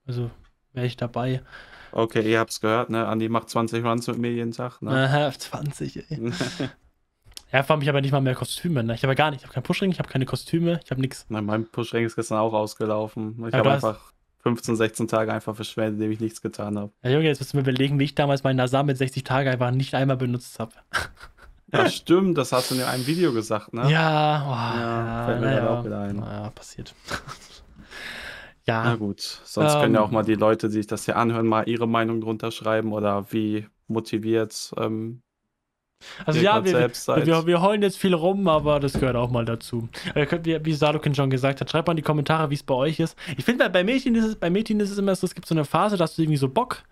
Also, wäre ich dabei. Okay, ihr habt's gehört, ne? Andi macht 20 Runs mit mir jeden Tag, ne? Aha, 20, ey. *laughs* Ja, vor allem, ich habe ja nicht mal mehr Kostüme. Ne? Ich habe ja gar nicht. Ich habe keinen Pushring, ich habe keine Kostüme, ich habe nichts. Nein, mein Pushring ist gestern auch ausgelaufen. Ich ja, habe einfach hast... 15, 16 Tage einfach verschwendet, indem ich nichts getan habe. Ja, Junge, jetzt du mir überlegen, wie ich damals meinen Nasam mit 60 Tagen einfach nicht einmal benutzt habe. Ja, *laughs* stimmt, das hast du in einem Video gesagt, ne? Ja, oh, ja, fällt mir ja, auch wieder ein. Ja, passiert. *laughs* ja. Na gut, sonst ähm, können ja ähm. auch mal die Leute, die sich das hier anhören, mal ihre Meinung drunter schreiben oder wie motiviert ähm, also ja, wir, wir, wir, heulen jetzt viel rum, aber das gehört auch mal dazu. Äh, wie, Sadokin schon gesagt hat, schreibt mal in die Kommentare, wie es bei euch ist. Ich finde, bei Mädchen ist es, bei Mädchen ist es immer so, es gibt so eine Phase, da hast du irgendwie so Bock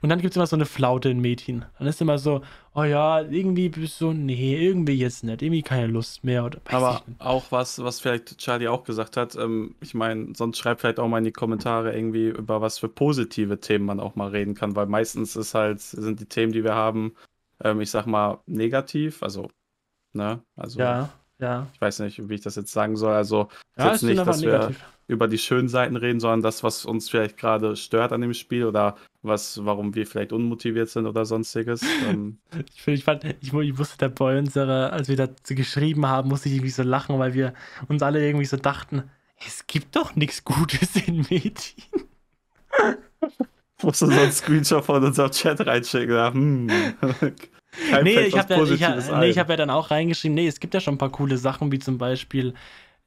und dann gibt es immer so eine Flaute in Mädchen. Dann ist immer so, oh ja, irgendwie bist du, nee, irgendwie jetzt nicht, irgendwie keine Lust mehr. Oder, aber auch was, was vielleicht Charlie auch gesagt hat, ähm, ich meine, sonst schreibt vielleicht auch mal in die Kommentare irgendwie, über was für positive Themen man auch mal reden kann, weil meistens ist halt, sind die Themen, die wir haben, ähm, ich sag mal, negativ. Also, ne? Also, ja, ja. Ich weiß nicht, wie ich das jetzt sagen soll. Also, ja, jetzt nicht, dass wir über die schönen Seiten reden, sondern das, was uns vielleicht gerade stört an dem Spiel oder was, warum wir vielleicht unmotiviert sind oder sonstiges. Ähm. *laughs* ich, find, ich, ich, ich wusste der Boy unserer, als wir dazu geschrieben haben, musste ich irgendwie so lachen, weil wir uns alle irgendwie so dachten, es gibt doch nichts Gutes in Medien musst du so einen Screenshot von unserem Chat reinschicken. Ja, hm. *laughs* Kein nee, Fakt, ich habe ja, ich ha, nee, ich habe ja dann auch reingeschrieben, nee, es gibt ja schon ein paar coole Sachen, wie zum Beispiel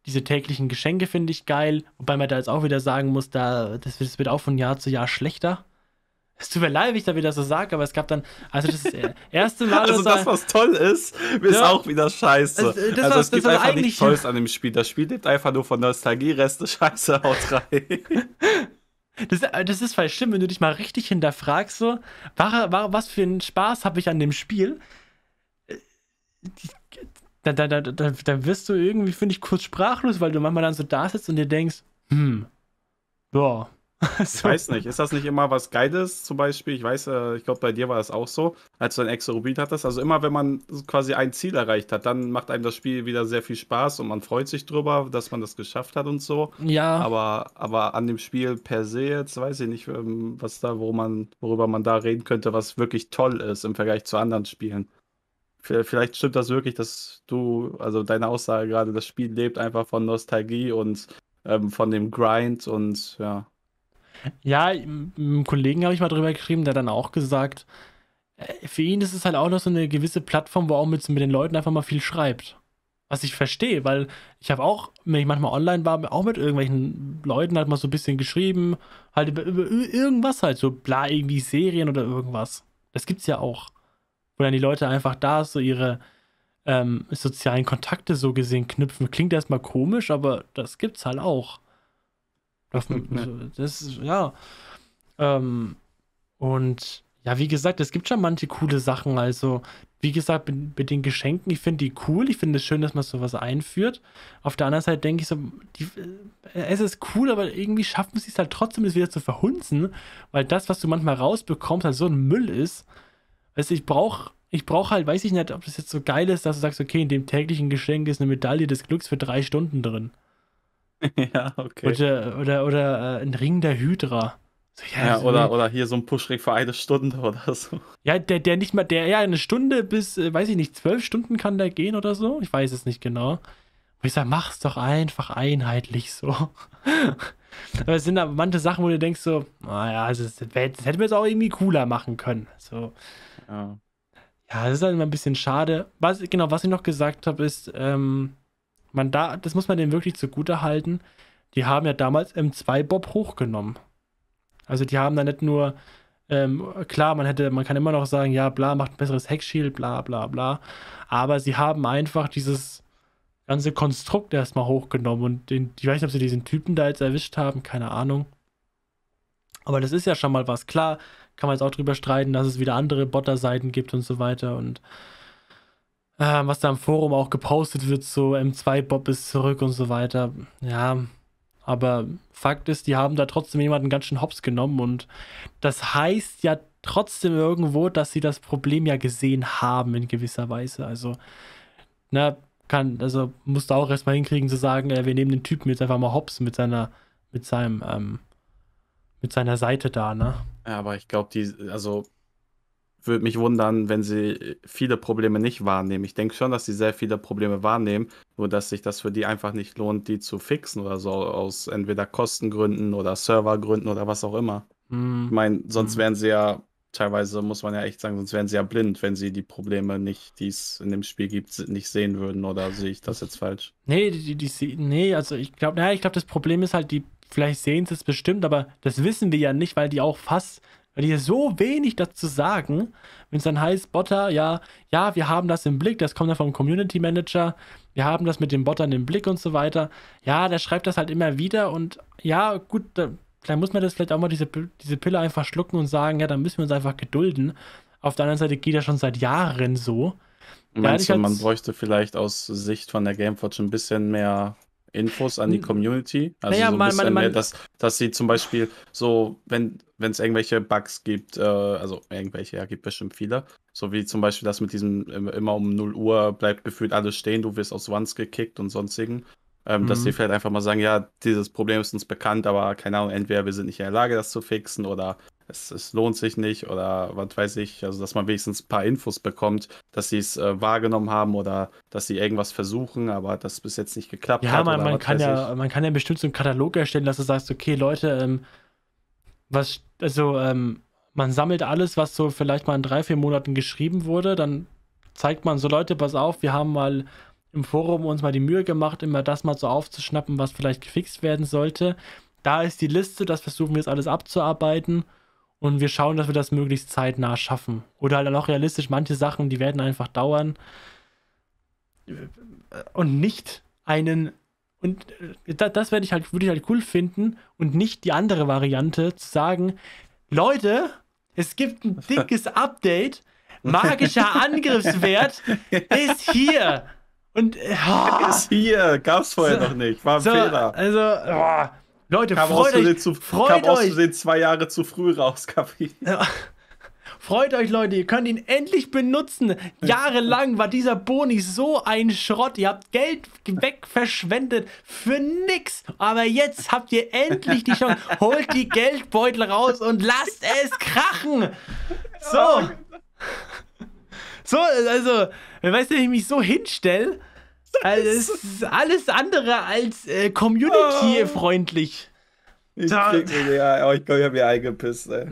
diese täglichen Geschenke finde ich geil, wobei man da jetzt auch wieder sagen muss, da, das, das wird auch von Jahr zu Jahr schlechter. *laughs* Es tut mir leid, wenn ich da wieder so sage, aber es gab dann, also das e- *laughs* erste Mal. also das, was toll ist, ist ja. auch wieder scheiße. Also, das, also was, es gibt einfach nichts Tolles an dem Spiel. Das Spiel lebt einfach nur von Nostalgie, Reste Scheiße haut rein. Das, das, ist voll schlimm, wenn du dich mal richtig hinterfragst, so, war, war, was für einen Spaß habe ich an dem Spiel? Da, da, da, da, da wirst du irgendwie, finde ich, kurz sprachlos, weil du manchmal dann so da sitzt und dir denkst, hm, ja, *laughs* Ich also. weiß nicht, ist das nicht immer was Geiles zum Beispiel? Ich weiß, äh, ich glaube, bei dir war das auch so, als du ein extra hattest. Also immer, wenn man quasi ein Ziel erreicht hat, dann macht einem das Spiel wieder sehr viel Spaß und man freut sich drüber, dass man das geschafft hat und so. Ja. Aber, aber an dem Spiel per se jetzt weiß ich nicht, ähm, was da, wo man, worüber man da reden könnte, was wirklich toll ist im Vergleich zu anderen Spielen. Vielleicht stimmt das wirklich, dass du, also deine Aussage gerade, das Spiel lebt einfach von Nostalgie und ähm, von dem Grind und ja. Ja, einem Kollegen habe ich mal drüber geschrieben, der dann auch gesagt, äh, für ihn ist es halt auch noch so eine gewisse Plattform, wo er auch mit, mit den Leuten einfach mal viel schreibt. Was ich verstehe, weil ich habe auch, wenn ich manchmal online war, auch mit irgendwelchen Leuten halt mal so ein bisschen geschrieben, halt über, über irgendwas halt, so bla, irgendwie Serien oder irgendwas. Das gibt's ja auch. Wo dann die Leute einfach da so ihre ähm, sozialen Kontakte so gesehen knüpfen. Klingt erstmal komisch, aber das gibt's halt auch. Ne. das ist, ja. Ähm, und ja, wie gesagt, es gibt schon manche coole Sachen. Also, wie gesagt, mit, den Geschenken, ich finde die cool. Ich finde es schön, dass man sowas einführt. Auf der anderen Seite denke ich so, die, äh, es ist cool, aber irgendwie schaffen sie es halt trotzdem, das wieder zu verhunzen, weil das, was du manchmal rausbekommst, halt so ein Müll ist. Weißt du, ich brauche ich brauche halt, weiß ich nicht, ob das jetzt so geil ist, dass du sagst, okay, in dem täglichen Geschenk ist eine Medaille des Glücks für drei Stunden drin. *laughs* ja, okay. Oder, oder, oder äh, ein Ring der Hydra. So, ja, ja so oder, oder hier so ein Pushring für eine Stunde oder so. Ja, der, der nicht mal, der, ja, eine Stunde bis, äh, weiß ich nicht, zwölf Stunden kann der gehen oder so. Ich weiß es nicht genau. Und ich sage, mach's doch einfach einheitlich so. *laughs* aber es sind aber manche Sachen, wo du denkst so, naja, ah also das, das hätten wir jetzt auch irgendwie cooler machen können. So. Ja. Ja, das ist halt immer ein bisschen schade. Was, genau, was ich noch gesagt habe, ist, ähm, man da, das muss man denen wirklich zugute halten. Die haben ja damals M2 Bob hochgenommen. Also die haben da nicht nur, ähm, klar, man hätte, man kann immer noch sagen, ja, bla, macht ein besseres Heckschild, bla bla bla. Aber sie haben einfach dieses ganze Konstrukt erstmal hochgenommen und den, ich weiß nicht, ob sie diesen Typen da jetzt erwischt haben, keine Ahnung. Aber das ist ja schon mal was. Klar, kann man jetzt auch drüber streiten, dass es wieder andere Botter-Seiten gibt und so weiter und äh, was da im Forum auch gepostet wird, so M2-Bob ist zurück und so weiter. Ja, aber Fakt ist, die haben da trotzdem jemanden ganz schön hops genommen und das heißt ja trotzdem irgendwo, dass sie das Problem ja gesehen haben in gewisser Weise. Also, na, kann, also musst du auch erstmal hinkriegen zu sagen, äh, wir nehmen den Typen jetzt einfach mal hops mit seiner, mit seinem, ähm, mit seiner Seite da, ne? Ja, aber ich glaube, die, also würde mich wundern, wenn sie viele Probleme nicht wahrnehmen. Ich denke schon, dass sie sehr viele Probleme wahrnehmen, nur dass sich das für die einfach nicht lohnt, die zu fixen oder so, aus entweder Kostengründen oder Servergründen oder was auch immer. Mhm. Ich meine, sonst mhm. wären sie ja, teilweise muss man ja echt sagen, sonst wären sie ja blind, wenn sie die Probleme nicht, die es in dem Spiel gibt, nicht sehen würden. Oder sehe ich das jetzt falsch? Nee, die, die, die nee also ich glaube, ich glaube, das Problem ist halt, die vielleicht sehen sie es bestimmt, aber das wissen wir ja nicht, weil die auch fast weil hier so wenig dazu sagen, wenn es dann heißt, Botter, ja, ja, wir haben das im Blick, das kommt dann vom Community Manager, wir haben das mit den Bottern im Blick und so weiter. Ja, der schreibt das halt immer wieder und ja, gut, da, dann muss man das vielleicht auch mal diese, diese Pille einfach schlucken und sagen, ja, dann müssen wir uns einfach gedulden. Auf der anderen Seite geht das schon seit Jahren so. Meinst du, man bräuchte vielleicht aus Sicht von der Gameforge ein bisschen mehr Infos an die hm. Community? Also naja, so ein man, bisschen man, man, mehr, dass, dass sie zum Beispiel so, wenn es irgendwelche Bugs gibt, äh, also irgendwelche, ja, gibt bestimmt viele, so wie zum Beispiel das mit diesem ähm, immer um 0 Uhr bleibt gefühlt alles stehen, du wirst aus Wands gekickt und sonstigen. Ähm, mhm. Dass sie vielleicht einfach mal sagen, ja, dieses Problem ist uns bekannt, aber keine Ahnung, entweder wir sind nicht in der Lage, das zu fixen oder es, es, lohnt sich nicht oder was weiß ich, also dass man wenigstens ein paar Infos bekommt, dass sie es äh, wahrgenommen haben oder dass sie irgendwas versuchen, aber das bis jetzt nicht geklappt ja, hat. Man, man kann ja, man kann ja bestimmt so einen Katalog erstellen, dass du sagst, okay, Leute, ähm, was, also ähm, man sammelt alles, was so vielleicht mal in drei, vier Monaten geschrieben wurde, dann zeigt man so, Leute, pass auf, wir haben mal im Forum uns mal die Mühe gemacht, immer das mal so aufzuschnappen, was vielleicht gefixt werden sollte. Da ist die Liste, das versuchen wir jetzt alles abzuarbeiten. Und wir schauen, dass wir das möglichst zeitnah schaffen. Oder halt auch realistisch, manche Sachen, die werden einfach dauern. Und nicht einen. Und äh, das werde ich halt, würde ich halt cool finden. Und nicht die andere Variante zu sagen, Leute, es gibt ein *laughs* dickes Update. Magischer Angriffswert *laughs* ist hier. Und oh, ist hier. Gab's vorher so, noch nicht. War ein so, Fehler. Also, oh. Leute, kam freut euch. Zu, freut kam euch. aus zwei Jahre zu früh raus, *laughs* Kaffee. Ja. Freut euch, Leute, ihr könnt ihn endlich benutzen. Jahrelang war dieser Boni so ein Schrott. Ihr habt Geld wegverschwendet für nix. Aber jetzt habt ihr endlich die Chance. *laughs* Holt die Geldbeutel raus und lasst es krachen. So. *laughs* So, also, weißt du, wenn ich mich so hinstelle alles, also, alles andere als äh, Community-freundlich. Ah. Ich krieg mir, ja, ich glaube, ich habe mir eingepisst, ey.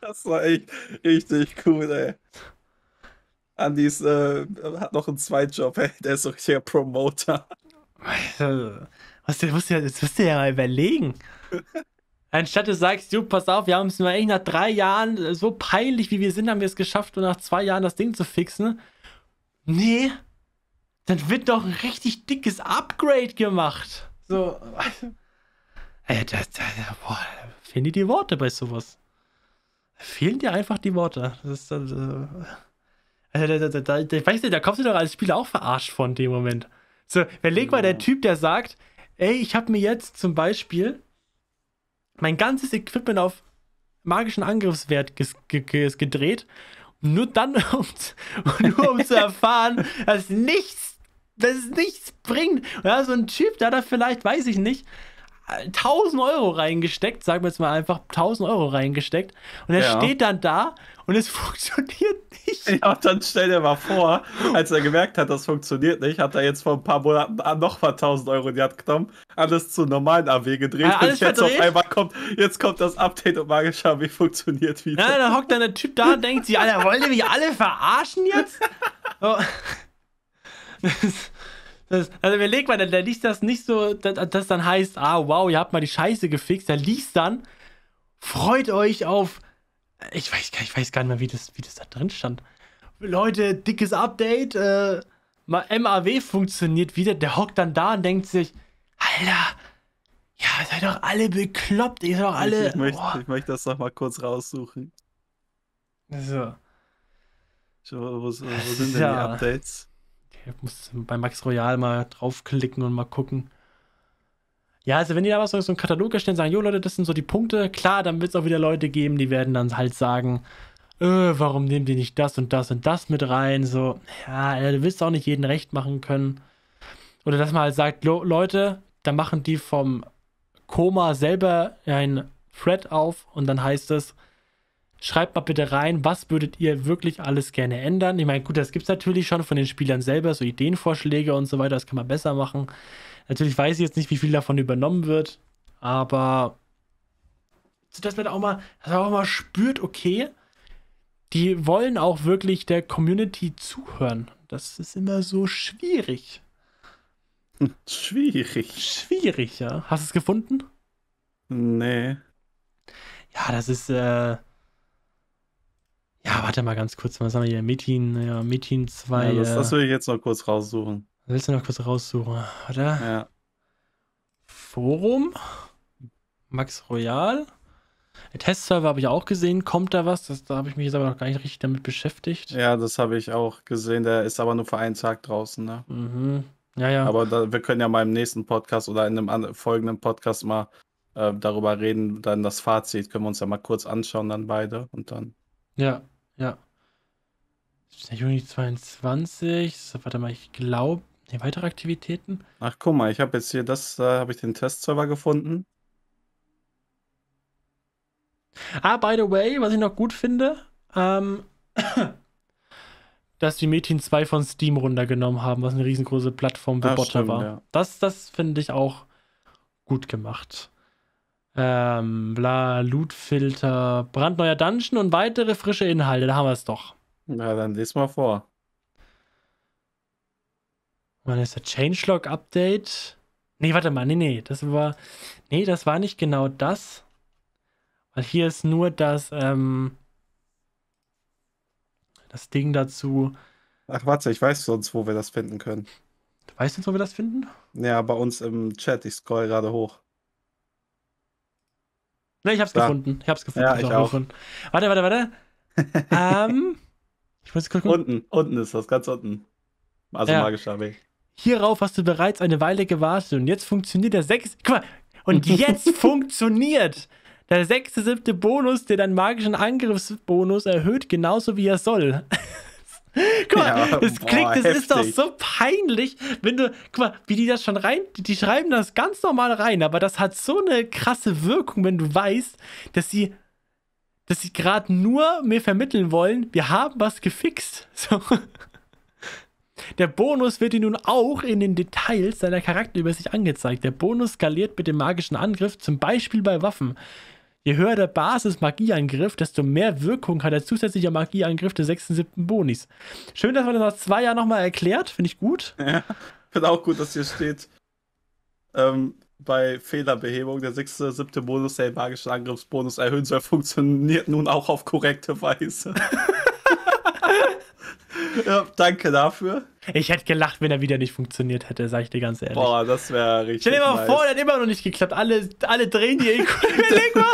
das war echt richtig cool, ey. Andi ist, äh, hat noch einen Zweitjob, ey. Der ist so richtiger Promoter. Was, was, was, was, was, was, was, Anstatt du sagst, du, pass auf, wir haben es nur nach drei Jahren, äh, so peinlich wie wir sind, haben wir es geschafft, nur nach zwei Jahren das Ding zu fixen. Nee, dann wird doch ein richtig dickes Upgrade gemacht. So. *laughs* Ey, da, da, boah, fehlen dir die Worte bei sowas. Fehlen dir einfach die Worte. Das ist dann. Äh, also, da, da, da, ich weiß nicht, da kommst du doch als Spieler auch verarscht von dem Moment. So, überleg mal, der Typ, der sagt, ey, ich habe mir jetzt zum Beispiel mein ganzes Equipment auf magischen Angriffswert gedreht. Nur dann, *laughs* um, nur um zu erfahren, *laughs* dass nichts, dass es nichts bringt. Und so ein Typ, der da vielleicht, weiß ich nicht, 1000 Euro reingesteckt, sagen wir jetzt mal einfach 1000 Euro reingesteckt. Und er ja. steht dann da und es *laughs* funktioniert nicht. Ja, und dann stell dir mal vor, als er gemerkt hat, das funktioniert nicht, hat er jetzt vor ein paar Monaten noch mal 1000 Euro in die Hand genommen, alles zu normalen AW gedreht ja, und jetzt auf einmal kommt, jetzt kommt das Update und magischer AW funktioniert wieder. Ja, dann hockt dann der Typ da und denkt sich, Alter, wollt ihr mich alle verarschen jetzt? So. Das, das, also überleg mal, der liest das nicht so, dass das dann heißt, ah wow, ihr habt mal die Scheiße gefixt, Der liest dann, freut euch auf ich weiß, ich weiß gar nicht mehr, wie das, wie das da drin stand. Leute, dickes Update. Äh, mal MAW funktioniert wieder. Der hockt dann da und denkt sich, Alter, ja, seid doch alle bekloppt. Ihr seid doch alle. Ich, ich, möchte, oh. ich möchte das nochmal kurz raussuchen. So. Wo, wo, wo sind ja. denn die Updates? Ich muss bei Max Royal mal draufklicken und mal gucken. Ja, also wenn die da was so einen Katalog erstellen, sagen, jo Leute, das sind so die Punkte, klar, dann wird es auch wieder Leute geben, die werden dann halt sagen, äh, warum nehmen die nicht das und das und das mit rein? So, ja, äh, du willst auch nicht jeden recht machen können. Oder dass man halt sagt, Leute, da machen die vom Koma selber ein Thread auf und dann heißt es, schreibt mal bitte rein, was würdet ihr wirklich alles gerne ändern? Ich meine, gut, das gibt es natürlich schon von den Spielern selber, so Ideenvorschläge und so weiter, das kann man besser machen. Natürlich weiß ich jetzt nicht, wie viel davon übernommen wird, aber dass man auch mal, dass man auch mal spürt, okay, die wollen auch wirklich der Community zuhören. Das ist immer so schwierig. *laughs* Schwierig. Schwierig, ja. Hast du es gefunden? Nee. Ja, das ist, äh, ja, warte mal ganz kurz, was haben wir hier? Metin, ja, Metin 2. Ja, das, das äh, will ich jetzt noch kurz raussuchen. Willst du noch kurz raussuchen, oder? Ja. Forum? Max Royal? Testserver habe ich auch gesehen, kommt da was? Das, da habe ich mich jetzt aber noch gar nicht richtig damit beschäftigt. Ja, das habe ich auch gesehen. Der ist aber nur für einen Tag draußen, ne? Mhm. Ja, ja. Aber da, wir können ja mal im nächsten Podcast oder in einem folgenden Podcast mal äh, darüber reden. Dann das Fazit können wir uns ja mal kurz anschauen, dann beide und dann. Ja, ja. Juni 22. So, warte mal, ich glaube, Ne, weitere Aktivitäten? Ach, guck mal, ich habe jetzt hier das, da habe ich den Testserver gefunden. Ah, by the way, was ich noch gut finde, ähm, *coughs* dass die Metin 2 von Steam runtergenommen haben, was eine riesengroße Plattform für Botter stimmt, war. Ja. Das, das finde ich auch gut gemacht. Ähm, bla, Lootfilter, brandneuer Dungeon und weitere frische Inhalte, da haben wir es doch. Na, dann lies mal vor. Wann ist der Changelog-Update? Nee, warte mal, nee, nee, das war. Nee, das war nicht genau das. Weil hier ist nur das, ähm, das Ding dazu. Ach, warte, ich weiß sonst, wo wir das finden können. Du weißt sonst, wo wir das finden? Ja, bei uns im Chat. Ich scroll gerade hoch. Ne, ich hab's da. gefunden. Ich hab's gefunden. Ja, ich, auch. Warte, warte, warte. *laughs* ähm, ich muss gucken. Unten, unten ist das, ganz unten. Also ja. magischer Weg. Hierauf hast du bereits eine Weile gewartet und jetzt funktioniert der sechste. Guck mal, und jetzt *laughs* funktioniert der sechste, siebte Bonus, der deinen magischen Angriffsbonus erhöht, genauso wie er soll. *laughs* guck mal, ja, das boah, klingt, das heftig. ist doch so peinlich, wenn du, guck mal, wie die das schon rein, die, die schreiben das ganz normal rein, aber das hat so eine krasse Wirkung, wenn du weißt, dass sie dass sie gerade nur mir vermitteln wollen, wir haben was gefixt. *laughs* So. Der Bonus wird dir nun auch in den Details deiner sich angezeigt. Der Bonus skaliert mit dem magischen Angriff, zum Beispiel bei Waffen. Je höher der Basis-Magieangriff, desto mehr Wirkung hat der zusätzliche Magieangriff des 6. und 7. Bonis. Schön, dass man das nach zwei Jahren nochmal erklärt, finde ich gut. *laughs* Ja, finde auch gut, dass hier steht, ähm, bei Fehlerbehebung der 6. und 7. Bonus, der magischen Angriffsbonus erhöhen soll, funktioniert nun auch auf korrekte Weise. *laughs* ja, danke dafür. Ich hätte gelacht, wenn er wieder nicht funktioniert hätte, sag ich dir ganz ehrlich. Boah, das wäre richtig. Stell dir mal nice. vor, der hat immer noch nicht geklappt. Alle, alle drehen die *laughs* Equipment.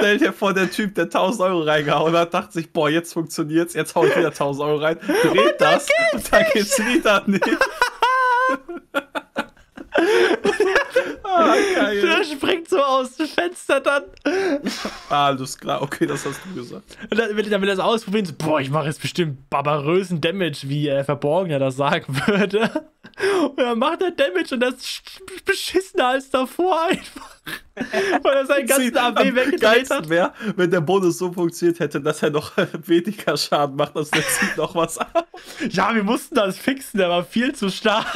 Stell dir vor, der Typ, der 1000 Euro reingehauen hat, dachte sich, boah, jetzt funktioniert's, jetzt hau ich wieder 1000 Euro rein, dreht und das geht's und dann geht's wieder nicht. springt so aus dem Fenster dann. *laughs* Ah, alles klar, okay, das hast du gesagt. Und dann will, dann will er das ausprobieren, so, boah, ich mache jetzt bestimmt barbarösen Damage, wie er äh, Verborgener das sagen *laughs* würde. Und dann macht er Damage und das ist beschissener als davor einfach. Weil er seinen *laughs* ganzen AW weggedreht hat. Wär, wenn der Bonus so funktioniert hätte, dass er noch weniger Schaden macht, das der zieht noch was ab. Ja, wir mussten das fixen, der war viel zu stark.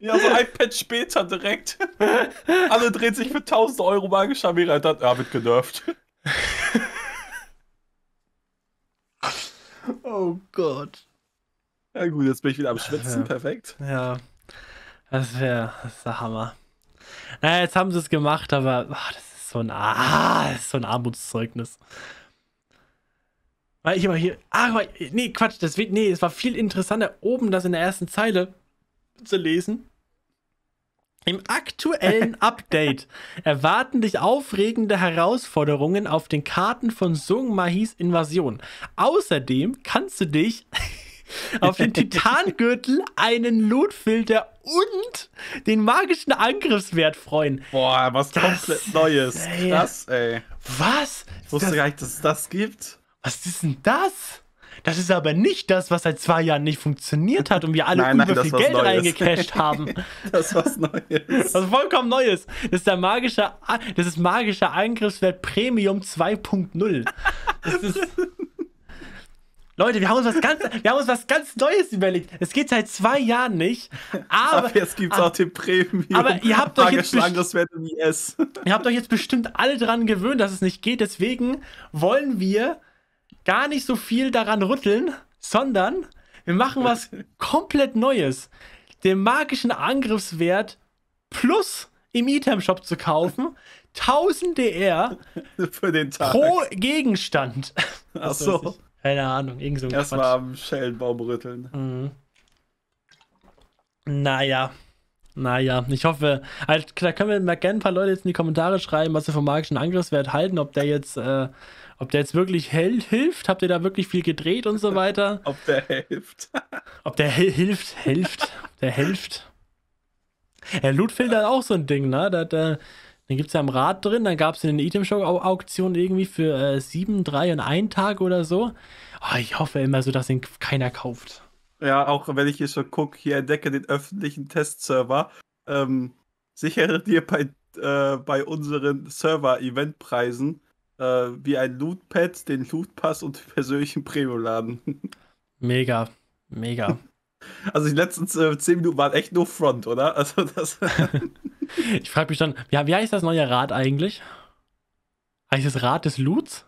Ja, so ein Patch später direkt. *laughs* Alle drehen sich für 1000 Euro magischer Mira. Ja, wird genervt. *laughs* Oh Gott. Ja gut, jetzt bin ich wieder am Schwitzen. Ja. Perfekt. Ja. Das wäre das ist der Hammer. Naja, jetzt haben sie es gemacht, aber ach, das ist so ein, ah, das ist so ein Armutszeugnis. Weil ich immer hier. Ah, nee, Quatsch, das, nee, es war viel interessanter oben, das in der ersten Zeile zu lesen. Im aktuellen *laughs* Update erwarten dich aufregende Herausforderungen auf den Karten von Sung Mahis Invasion. Außerdem kannst du dich *laughs* auf den Titangürtel, einen Lootfilter und den magischen Angriffswert freuen. Boah, was das, komplett Neues. Ey. Krass, ey. Was? Ich wusste das, gar nicht, dass es das gibt. Was ist denn das? Das ist aber nicht das, was seit zwei Jahren nicht funktioniert hat und wir alle nein, nein viel Geld Neues. reingecasht haben. *laughs* das ist was Neues. Das ist vollkommen Neues. Das ist der magische, das ist magischer Angriffswert Premium 2.0. Das ist. *laughs* Leute, wir haben uns was ganz, wir haben uns was ganz Neues überlegt. Es geht seit zwei Jahren nicht. Aber, aber jetzt gibt aber, auch ah, den Premium. Aber ihr habt euch jetzt yes. ihr habt euch jetzt bestimmt alle dran gewöhnt, dass es nicht geht. Deswegen wollen wir gar nicht so viel daran rütteln, sondern wir machen was *laughs* komplett Neues. Den magischen Angriffswert plus im Item-Shop zu kaufen. 1000 DR *laughs* für den Tag. pro Gegenstand. Ach Keine Ahnung, irgend so Erstmal am Schellenbaum rütteln. Mhm. Naja. Naja, ich hoffe, also, da können wir mal gerne ein paar Leute jetzt in die Kommentare schreiben, was sie vom magischen Angriffswert halten, ob der jetzt äh, ob der jetzt wirklich hält, hilft? Habt ihr da wirklich viel gedreht und so weiter? *laughs* Ob der hilft. Ob der hilft, hilft. der hilft. Ja, Lootfilter auch so ein Ding, ne? Da, da, dann gibt es ja am Rad drin, dann gab es in den Item-Show-Auktionen irgendwie für äh, 7, 3 und 1 Tag oder so. Oh, ich hoffe immer so, dass ihn keiner kauft. Ja, auch wenn ich hier so gucke, hier entdecke den öffentlichen Testserver. Ähm, sichere dir bei, äh, bei unseren Server-Eventpreisen äh, wie ein Lootpad, den Lootpass und den persönlichen Premium-Laden. Mega, mega. *laughs* Also die letzten äh, 10 Minuten waren echt nur Front, oder? Also das *laughs* *laughs* ich frage mich dann, ja, wie heißt das neue Rad eigentlich? Heißt das Rad des Loots?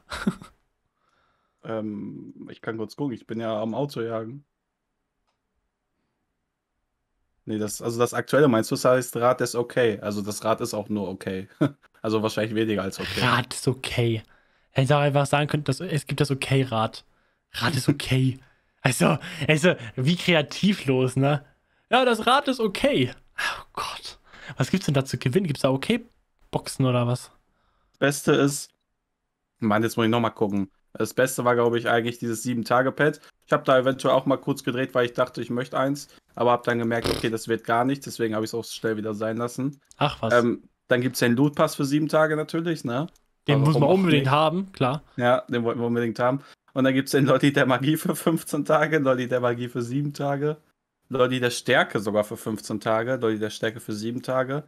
ähm, ich kann kurz gucken, ich bin ja am Auto jagen. Nee, das, also das aktuelle meinst du, das heißt Rad ist okay. Also das Rad ist auch nur okay. Also wahrscheinlich weniger als okay. Rad ist okay. Hätte auch einfach sagen können, dass, es gibt das okay-Rad. Rad ist okay. *laughs* Also, also, wie kreativlos, ne? Ja, das Rad ist okay. Oh Gott. Was gibt's denn da zu gewinnen? Gibt's da okay Boxen oder was? Das Beste ist, Mann, jetzt muss ich nochmal gucken. Das Beste war, glaube ich, eigentlich dieses 7-Tage-Pad. Ich habe da eventuell auch mal kurz gedreht, weil ich dachte, ich möchte eins. Aber habe dann gemerkt, okay, das wird gar nichts. Deswegen habe ich es auch schnell wieder sein lassen. Ach was. Ähm, dann gibt es den Loot Pass für sieben Tage natürlich, ne? Den muss man unbedingt nicht. haben, klar. Ja, den wollten wir unbedingt haben. Und dann gibt es den Lolli der Magie für 15 Tage, Lolli der Magie für sieben Tage, Lolli der Stärke sogar für 15 Tage, Lolli der Stärke für sieben Tage.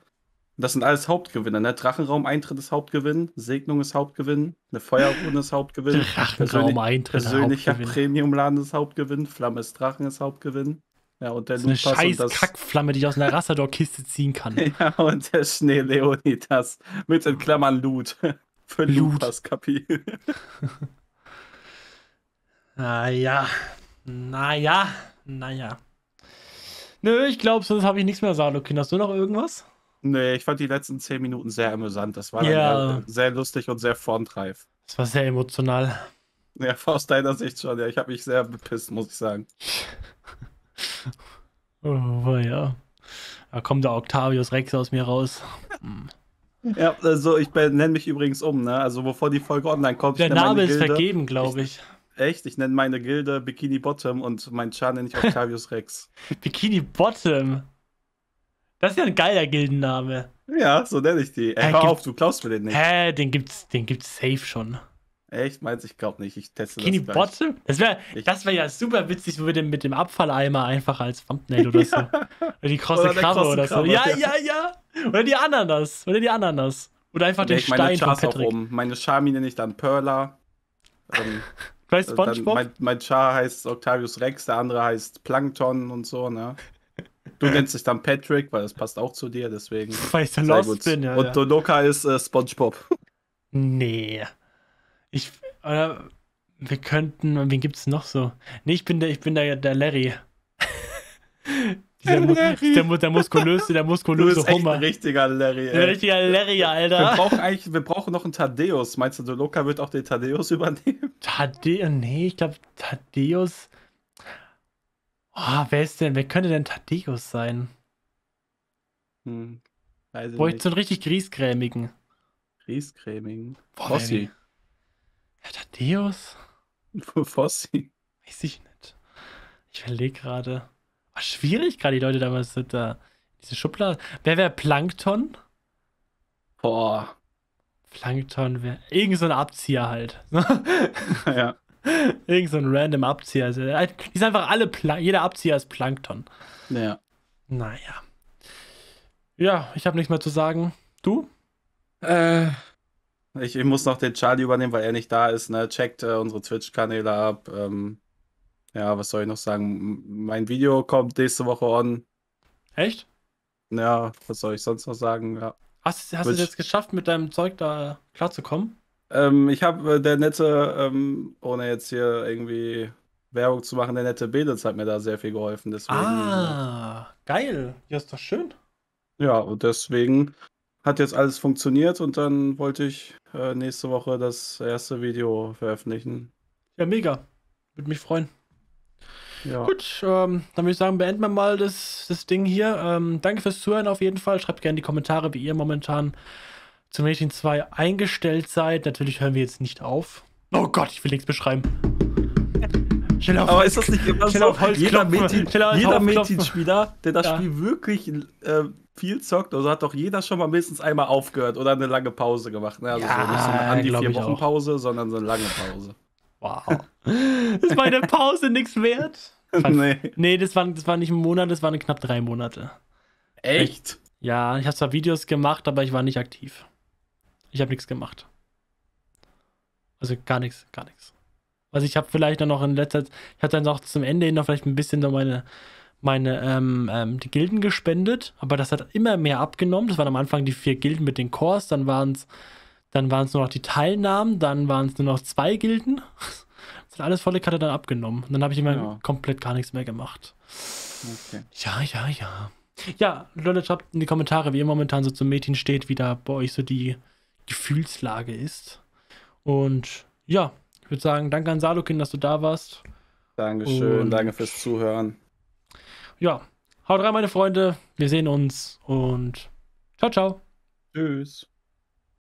Das sind alles Hauptgewinne, ne? drachenraum ist Hauptgewinn, Segnung ist Hauptgewinn, eine Feuerrunde ist Hauptgewinn, *laughs* Drachenraumeintritt. eintritt Persönlich, Persönlicher Premiumladen ist Hauptgewinn, Flamme ist Drachen ist Hauptgewinn. Ja, und der das ist eine scheiß das... Kackflamme, die ich aus einer Rassador-Kiste ziehen kann. *laughs* ja, und der Schnee Leonidas mit den Klammern Loot. *laughs* Für Loot. Lupas Kapi. *laughs* naja. Naja. Naja. Nö, ich glaube, sonst habe ich nichts mehr sagen. Okay, hast du noch irgendwas? Nee, ich fand die letzten zehn Minuten sehr amüsant. Das war ja. sehr lustig und sehr vorntreif. Das war sehr emotional. Ja, aus deiner Sicht schon. Ja, ich habe mich sehr bepisst, muss ich sagen. Oh, ja. Da kommt der Octavius Rex aus mir raus. Hm. Ja, also ich nenne mich übrigens um, ne? Also bevor die Folge online kommt. Der Name ist Gilde, vergeben, glaube ich. Echt? Ich nenne meine Gilde Bikini Bottom und mein Char nenne ich Octavius Rex. *laughs* Bikini Bottom? Das ist ja ein geiler Gildenname. Ja, so nenne ich die. Ey, äh, hör auf, du klaust mir den nicht. Hä, den gibt's, den gibt's safe schon. Echt? Meinst ich glaube nicht. Ich teste Bikini das. Gleich. Bottom? Das wäre wär ja super witzig, wenn wir den mit dem Abfalleimer einfach als Thumbnail oder so. *laughs* ja. Oder die krosse Krabbe oder so. Krabbe, ja, ja, ja. Oder die Ananas. Oder die Ananas. Oder einfach den Stein meine Chars von Patrick. Auch um. Meine Charmi nenne ich dann Perla. Ähm, *laughs* äh, du heißt SpongeBob? Mein, mein, Char heißt Octavius Rex, der andere heißt Plankton und so, ne? Du *laughs* nennst dich dann Patrick, weil das passt auch zu dir, deswegen. Weil ich so lost gut. bin, ja. Und ja. Dodoka ist äh, SpongeBob. Nee. Ich, oder wir könnten, wen gibt's noch so? Nee, ich bin der, ich bin der, der Larry. Dieser, Larry. Der, der muskulöse, der muskulöse du bist Hummer. Echt ein richtiger Larry, ey. Ein richtiger Larry, Alter. Wir brauchen, eigentlich, wir brauchen noch einen Thaddeus. Meinst du, der Loka wird auch den Thaddeus übernehmen? Thaddeus, oh, nee, ich glaube, Thaddeus. Oh, wer ist denn, wer könnte denn Thaddeus sein? Hm, weiß ich Boah, nicht. so einen richtig griesgrämigen. Griesgrämigen? Boah, Rossi. Herr Thaddeus? Fossi. Weiß ich nicht. Ich verlege gerade. Oh, schwierig gerade die Leute damals sind da. Diese Schublade. Wer wäre Plankton? Boah. Plankton wäre. Irgend so ein Abzieher halt. *laughs* ja. Irgend so ein random Abzieher. Also, äh, halt, die sind einfach alle. Pla jeder Abzieher ist Plankton. Naja. Naja. Ja, ich habe nichts mehr zu sagen. Du? Äh, ich, ich, muss noch den Charlie übernehmen, weil er nicht da ist. Ne? Checkt äh, unsere Twitch-Kanäle ab. Ähm, ja, was soll ich noch sagen? Mein Video kommt nächste Woche on. Echt? Ja, was soll ich sonst noch sagen? Ja. Hast, hast du es jetzt geschafft, mit deinem Zeug da klarzukommen? Ähm, ich habe äh, der nette, ähm, ohne jetzt hier irgendwie Werbung zu machen, der nette Belitz hat mir da sehr viel geholfen. Deswegen, ah, geil. Ja, ist doch schön. Ja, und deswegen hat jetzt alles funktioniert und dann wollte ich äh, nächste Woche das erste Video veröffentlichen. Ja, mega. Würde mich freuen. Ja. Gut, ähm, dann würde ich sagen, beenden wir mal das, das Ding hier. Ähm, danke fürs Zuhören auf jeden Fall. Schreibt gerne in die Kommentare, wie ihr momentan zu Mädchen 2 eingestellt seid. Natürlich hören wir jetzt nicht auf. Oh Gott, ich will nichts beschreiben. Schnell auf, Aber ist das nicht immer so? Holz jeder Metin-Spieler, Metin der das ja. Spiel wirklich äh, viel zockt, also hat doch jeder schon mal mindestens einmal aufgehört oder eine lange Pause gemacht. Ne? Also ja, so nicht so eine an die vier Wochen Pause, sondern so eine lange Pause. Wow. *laughs* ist meine Pause nichts wert? *laughs* nee. nee, das war, das waren nicht Monate, das waren knapp drei Monate. Echt? Ich, ja, ich habe zwar Videos gemacht, aber ich war nicht aktiv. Ich habe nichts gemacht. Also gar nichts, gar nichts. Also ich habe vielleicht dann noch in letzter Zeit, ich hatte dann auch zum Ende hin noch vielleicht ein bisschen so meine, meine ähm, ähm, die Gilden gespendet, aber das hat immer mehr abgenommen. Das waren am Anfang die vier Gilden mit den Cores, dann waren es dann waren's nur noch die Teilnahmen, dann waren es nur noch zwei Gilden. *laughs* Das hat alles volle Karte dann abgenommen. Und dann habe ich immer ja. komplett gar nichts mehr gemacht. Okay. Ja, ja, ja. Ja, Leute, schreibt in die Kommentare, wie ihr momentan so zum Mädchen steht, wie da bei euch so die Gefühlslage ist. Und ja, ich würde sagen, danke an Salukin, dass du da warst. Dankeschön, und danke fürs Zuhören. Ja, haut rein, meine Freunde. Wir sehen uns und ciao, ciao. Tschüss.